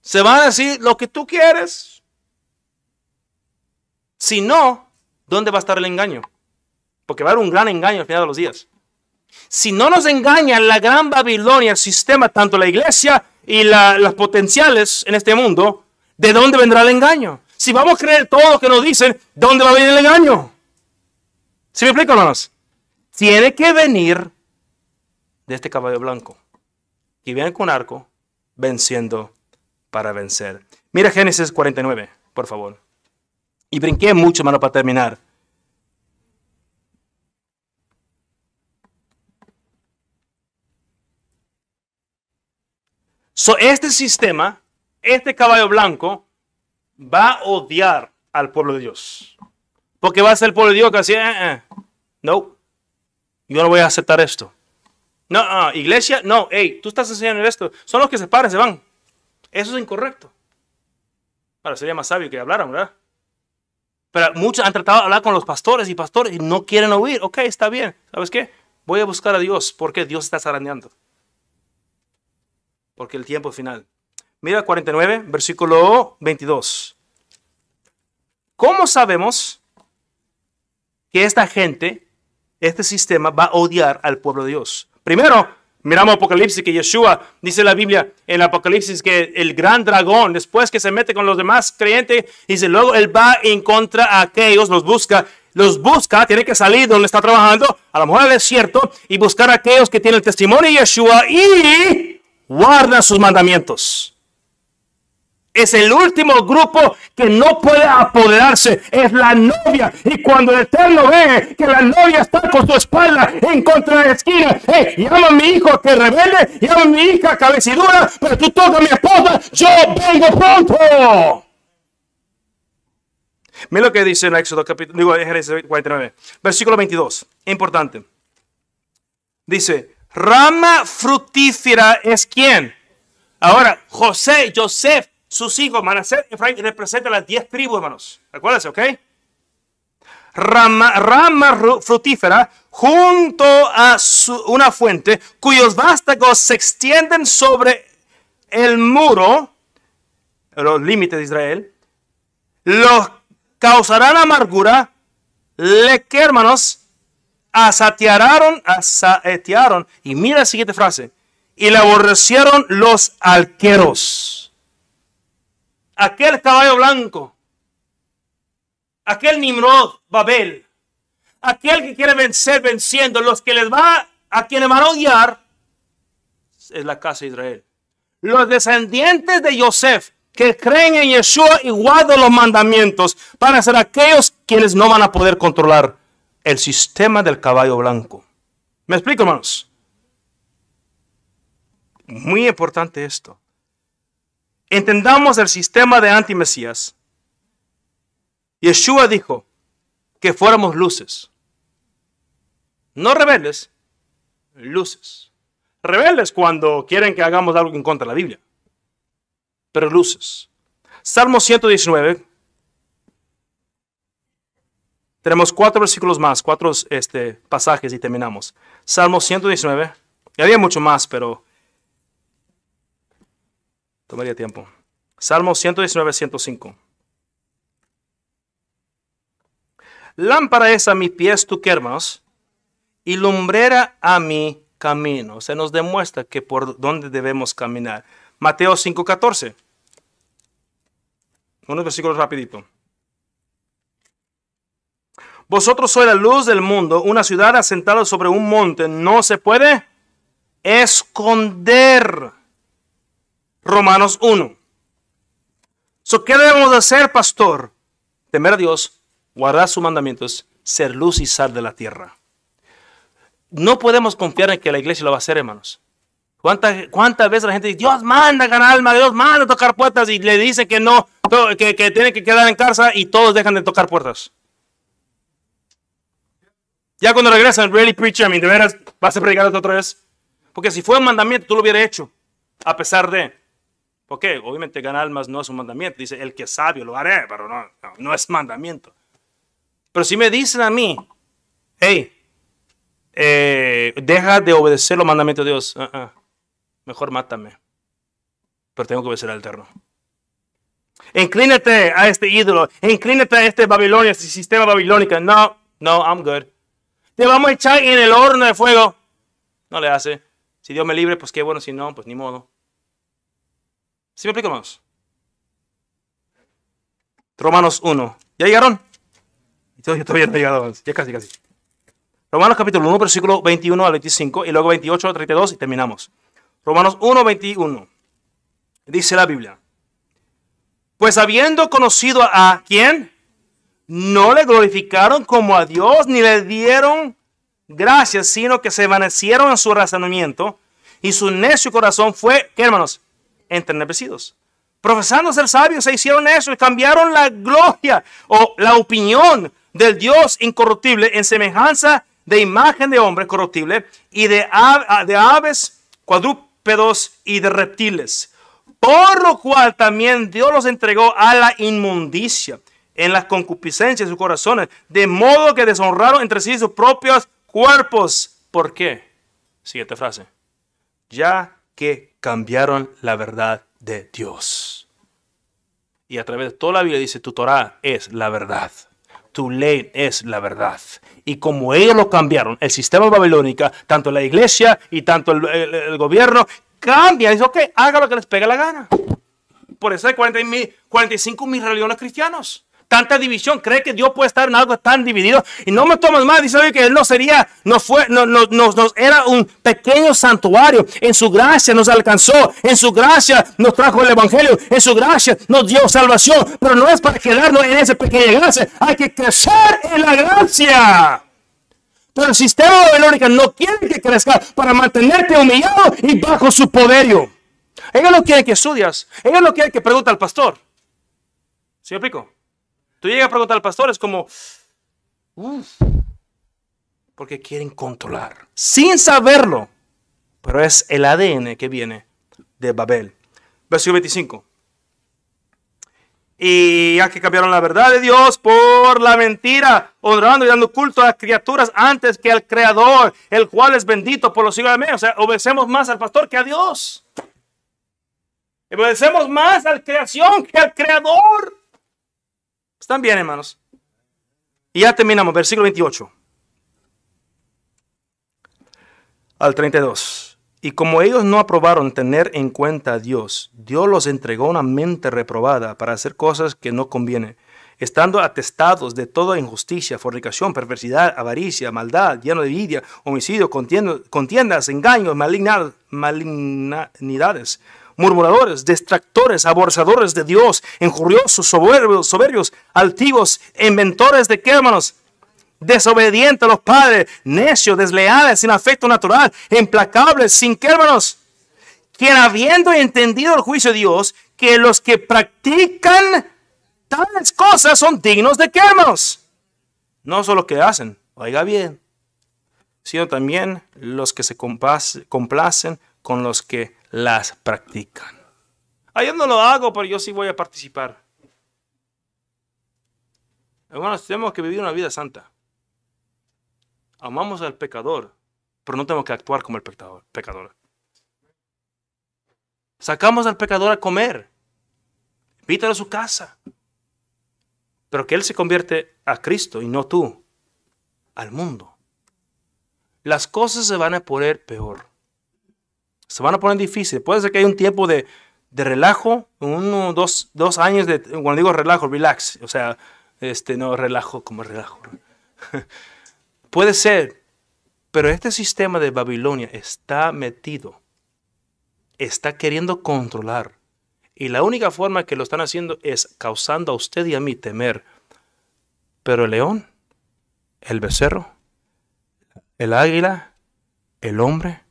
se van a decir lo que tú quieres. Si no, ¿dónde va a estar el engaño? Porque va a haber un gran engaño al final de los días. Si no nos engaña la gran Babilonia, el sistema, tanto la iglesia y las potenciales en este mundo, ¿de dónde vendrá el engaño? Si vamos a creer todo lo que nos dicen, dónde va a venir el engaño? Si me explico, hermanos? Tiene que venir de este caballo blanco. Y viene con arco venciendo para vencer. Mira Génesis 49, por favor. Y brinqué mucho, hermano, para terminar. So, este sistema, este caballo blanco, va a odiar al pueblo de Dios. Porque va a ser el pueblo de Dios que así, eh, eh, no, yo no voy a aceptar esto. No, ah, iglesia, no, hey, tú estás enseñando esto. Son los que se paran, se van. Eso es incorrecto. Ahora sería más sabio que hablaran, ¿verdad? Pero muchos han tratado de hablar con los pastores y pastores y no quieren oír. Ok, está bien. ¿Sabes qué? Voy a buscar a Dios porque Dios está zarandeando. Porque el tiempo es final. Mira 49, versículo 22. ¿Cómo sabemos que esta gente, este sistema, va a odiar al pueblo de Dios? Primero, Miramos Apocalipsis que Yeshua dice la Biblia en Apocalipsis que el gran dragón, después que se mete con los demás creyentes, dice luego él va en contra a aquellos, los busca, los busca, tiene que salir donde está trabajando, a lo mejor al desierto, y buscar a aquellos que tienen el testimonio de Yeshua y guarda sus mandamientos es el último grupo que no puede apoderarse, es la novia. Y cuando el Eterno ve que la novia está con su espalda en contra de la esquina, hey, llama a mi hijo que rebelde, llama a mi hija cabecidura, pero tú toca a mi esposa, yo vengo pronto. Mira lo que dice en Éxodo capítulo, digo, 49, versículo 22, importante. Dice, rama fructífera es quien. Ahora, José, Joseph sus hijos, Manasés y Efraín, representan las diez tribus, hermanos. Acuérdense, ¿ok? Rama, rama frutífera junto a una fuente cuyos vástagos se extienden sobre el muro, los límites de Israel, los causarán amargura, le que hermanos, asatearon, asatearon, y mira la siguiente frase, y le aborrecieron los alqueros aquel caballo blanco, aquel Nimrod, Babel, aquel que quiere vencer venciendo, los que les va a quienes van a odiar es la casa de Israel. Los descendientes de Joseph que creen en Yeshua y guardan los mandamientos van a ser aquellos quienes no van a poder controlar el sistema del caballo blanco. ¿Me explico, hermanos? Muy importante esto. Entendamos el sistema de anti-Mesías. Yeshua dijo que fuéramos luces. No rebeldes, luces. Rebeldes cuando quieren que hagamos algo en contra de la Biblia. Pero luces. Salmo 119. Tenemos cuatro versículos más, cuatro este, pasajes y terminamos. Salmo 119. Y había mucho más, pero Tomaría tiempo. Salmo 119, 105. Lámpara es a mis pies tu hermanos y lumbrera a mi camino. Se nos demuestra que por dónde debemos caminar. Mateo 5, 14. Unos versículos rapidito. Vosotros sois la luz del mundo. Una ciudad asentada sobre un monte no se puede esconder. Romanos 1. So, ¿Qué debemos hacer, pastor? Temer a Dios, guardar sus mandamientos, ser luz y sal de la tierra. No podemos confiar en que la iglesia lo va a hacer, hermanos. ¿Cuántas, ¿Cuántas veces la gente dice, Dios manda ganar alma, Dios manda tocar puertas y le dice que no, que, que tiene que quedar en casa y todos dejan de tocar puertas? Ya cuando regresan, really preacher, I mean, de veras, vas a predicar otra vez. Porque si fue un mandamiento, tú lo hubieras hecho, a pesar de. Porque obviamente ganar almas no es un mandamiento. Dice, el que es sabio lo haré, pero no, no, es mandamiento. Pero si me dicen a mí, hey, eh, deja de obedecer los mandamientos de Dios, uh, uh, mejor mátame. Pero tengo que obedecer al Eterno. Inclínate a este ídolo, inclínate a este Babilonia, este sistema babilónico. No, no, I'm good. Te vamos a echar en el horno de fuego. No le hace. Si Dios me libre, pues qué bueno, si no, pues ni modo. ¿Sí me explico, hermanos? Romanos 1. ¿Ya llegaron? Yo todavía no he llegado, Ya casi, casi. Romanos capítulo 1, versículo 21 al 25 y luego 28 al 32 y terminamos. Romanos 1, 21. Dice la Biblia. Pues habiendo conocido a quién, no le glorificaron como a Dios ni le dieron gracias, sino que se vanecieron en su razonamiento y su necio corazón fue, ¿qué hermanos? enternecidos. Profesando ser sabios, se hicieron eso y cambiaron la gloria o la opinión del Dios incorruptible en semejanza de imagen de hombre corruptible y de, ah, de aves, cuadrúpedos y de reptiles. Por lo cual también Dios los entregó a la inmundicia en las concupiscencias de sus corazones, de modo que deshonraron entre sí sus propios cuerpos. ¿Por qué? Siguiente frase. Ya que cambiaron la verdad de Dios. Y a través de toda la Biblia dice, tu Torah es la verdad, tu ley es la verdad. Y como ellos lo cambiaron, el sistema babilónico, tanto la iglesia y tanto el, gobierno, cambia. Dice, ok, haga lo que les pega la gana. Por eso hay 45 mil religiones cristianos tanta división. ¿Cree que Dios puede estar en algo tan dividido? Y no me tomas más, dice que Él no sería, no fue, no, nos, era un pequeño santuario. En su gracia nos alcanzó, en su gracia nos trajo el Evangelio, en su gracia nos dio salvación. Pero no es para quedarnos en ese pequeña gracia, hay que crecer en la gracia. Pero el sistema babilónico no quiere que crezca para mantenerte humillado y bajo su poderio. ella no quiere que estudias, ella no quiere que pregunte al pastor. ¿Sí me explico? Tú a preguntar al pastor, es como, porque quieren controlar, sin saberlo, pero es el ADN que viene de Babel. Versículo 25. Y ya que cambiaron la verdad de Dios por la mentira, honrando y dando culto a las criaturas antes que al Creador, el cual es bendito por los siglos de medio. O sea, obedecemos más al pastor que a Dios. Obedecemos más a la creación que al Creador. ¿Están bien, hermanos? Y ya terminamos, versículo 28 al 32. Y como ellos no aprobaron tener en cuenta a Dios, Dios los entregó una mente reprobada para hacer cosas que no conviene, estando atestados de toda injusticia, fornicación, perversidad, avaricia, maldad, lleno de envidia, homicidio, contiendas, engaños, malignidades murmuradores, distractores, aborrecedores de Dios, injuriosos, soberbios, altivos, inventores de qué, hermanos? desobedientes a los padres, necios, desleales, sin afecto natural, implacables, sin hermanos? quien habiendo entendido el juicio de Dios, que los que practican tales cosas son dignos de hermanos? No solo que hacen, oiga bien, sino también los que se complacen con los que las practican. Ah, yo no lo hago, pero yo sí voy a participar. Hermanos, tenemos que vivir una vida santa. Amamos al pecador, pero no tenemos que actuar como el pecador. pecador. Sacamos al pecador a comer. Invítalo a su casa. Pero que él se convierte a Cristo y no tú, al mundo. Las cosas se van a poner peor se van a poner difíciles. Puede ser que haya un tiempo de, relajo, uno, dos, dos años de, cuando digo relajo, relax, o sea, este, no relajo como relajo. Puede ser, pero este sistema de Babilonia está metido, está queriendo controlar. Y la única forma que lo están haciendo es causando a usted y a mí temer. Pero el león, el becerro, el águila, el hombre,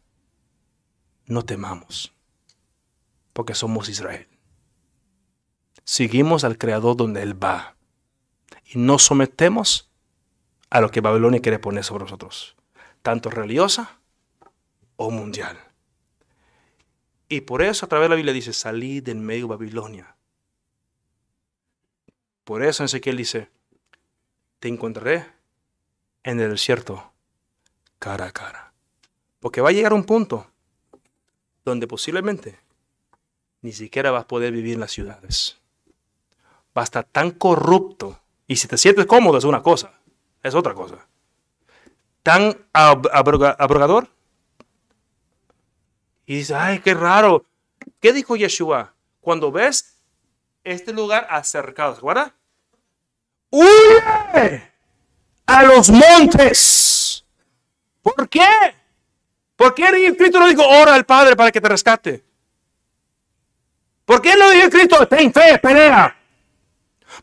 no temamos, porque somos Israel. Seguimos al Creador donde Él va y nos sometemos a lo que Babilonia quiere poner sobre nosotros, tanto religiosa o mundial. Y por eso a través de la Biblia dice, salid del medio de Babilonia. Por eso en Ezequiel dice, te encontraré en el desierto cara a cara. Porque va a llegar un punto donde posiblemente ni siquiera vas a poder vivir en las ciudades. Va a estar tan corrupto. Y si te sientes cómodo es una cosa, es otra cosa. Tan abrogador. Y dices, ay, qué raro. ¿Qué dijo Yeshua? Cuando ves este lugar acercado, ¿se acuerda? ¡Huye a los montes! ¿Por qué? ¿Por qué en Cristo no dijo, ora al Padre para que te rescate? ¿Por qué no dijo Cristo, ten fe, pelea?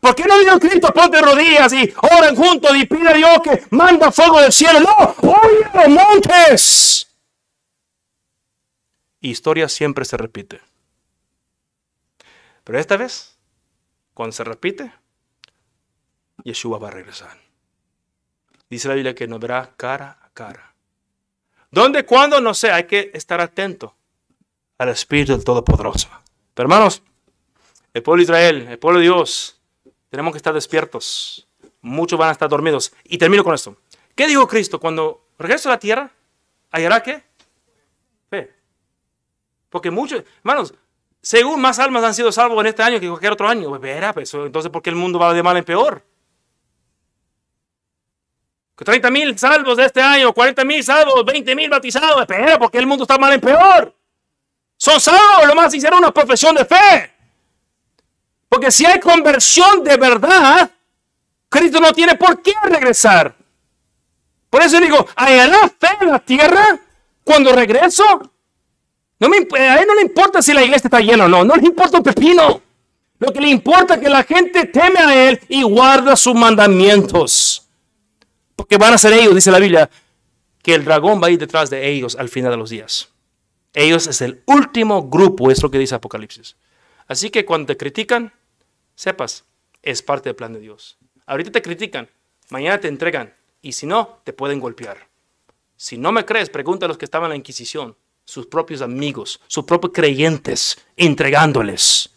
¿Por qué no dijo Cristo, ponte rodillas y oren juntos y pide a Dios que manda fuego del cielo? No, oye los montes. Historia siempre se repite. Pero esta vez, cuando se repite, Yeshua va a regresar. Dice la Biblia que nos verá cara a cara. ¿Dónde, cuándo? No sé, hay que estar atento al Espíritu del Todopoderoso. Pero hermanos, el pueblo de Israel, el pueblo de Dios, tenemos que estar despiertos. Muchos van a estar dormidos. Y termino con esto. ¿Qué dijo Cristo? Cuando regrese a la tierra, ¿Hayará qué? Fe. Porque muchos, hermanos, según más almas han sido salvos en este año que cualquier otro año. Pues verá, pues, entonces, ¿por qué el mundo va de mal en peor? 30 mil salvos de este año, 40 mil salvos, 20 mil bautizados. Espera, porque el mundo está mal en peor. Son salvos, lo más hicieron una profesión de fe. Porque si hay conversión de verdad, Cristo no tiene por qué regresar. Por eso digo, la fe en la tierra cuando regreso. No me, a él no le importa si la iglesia está llena o no, no le importa un pepino. Lo que le importa es que la gente teme a él y guarda sus mandamientos porque van a ser ellos, dice la Biblia, que el dragón va a ir detrás de ellos al final de los días. Ellos es el último grupo, es lo que dice Apocalipsis. Así que cuando te critican, sepas, es parte del plan de Dios. Ahorita te critican, mañana te entregan, y si no, te pueden golpear. Si no me crees, pregunta a los que estaban en la Inquisición, sus propios amigos, sus propios creyentes, entregándoles.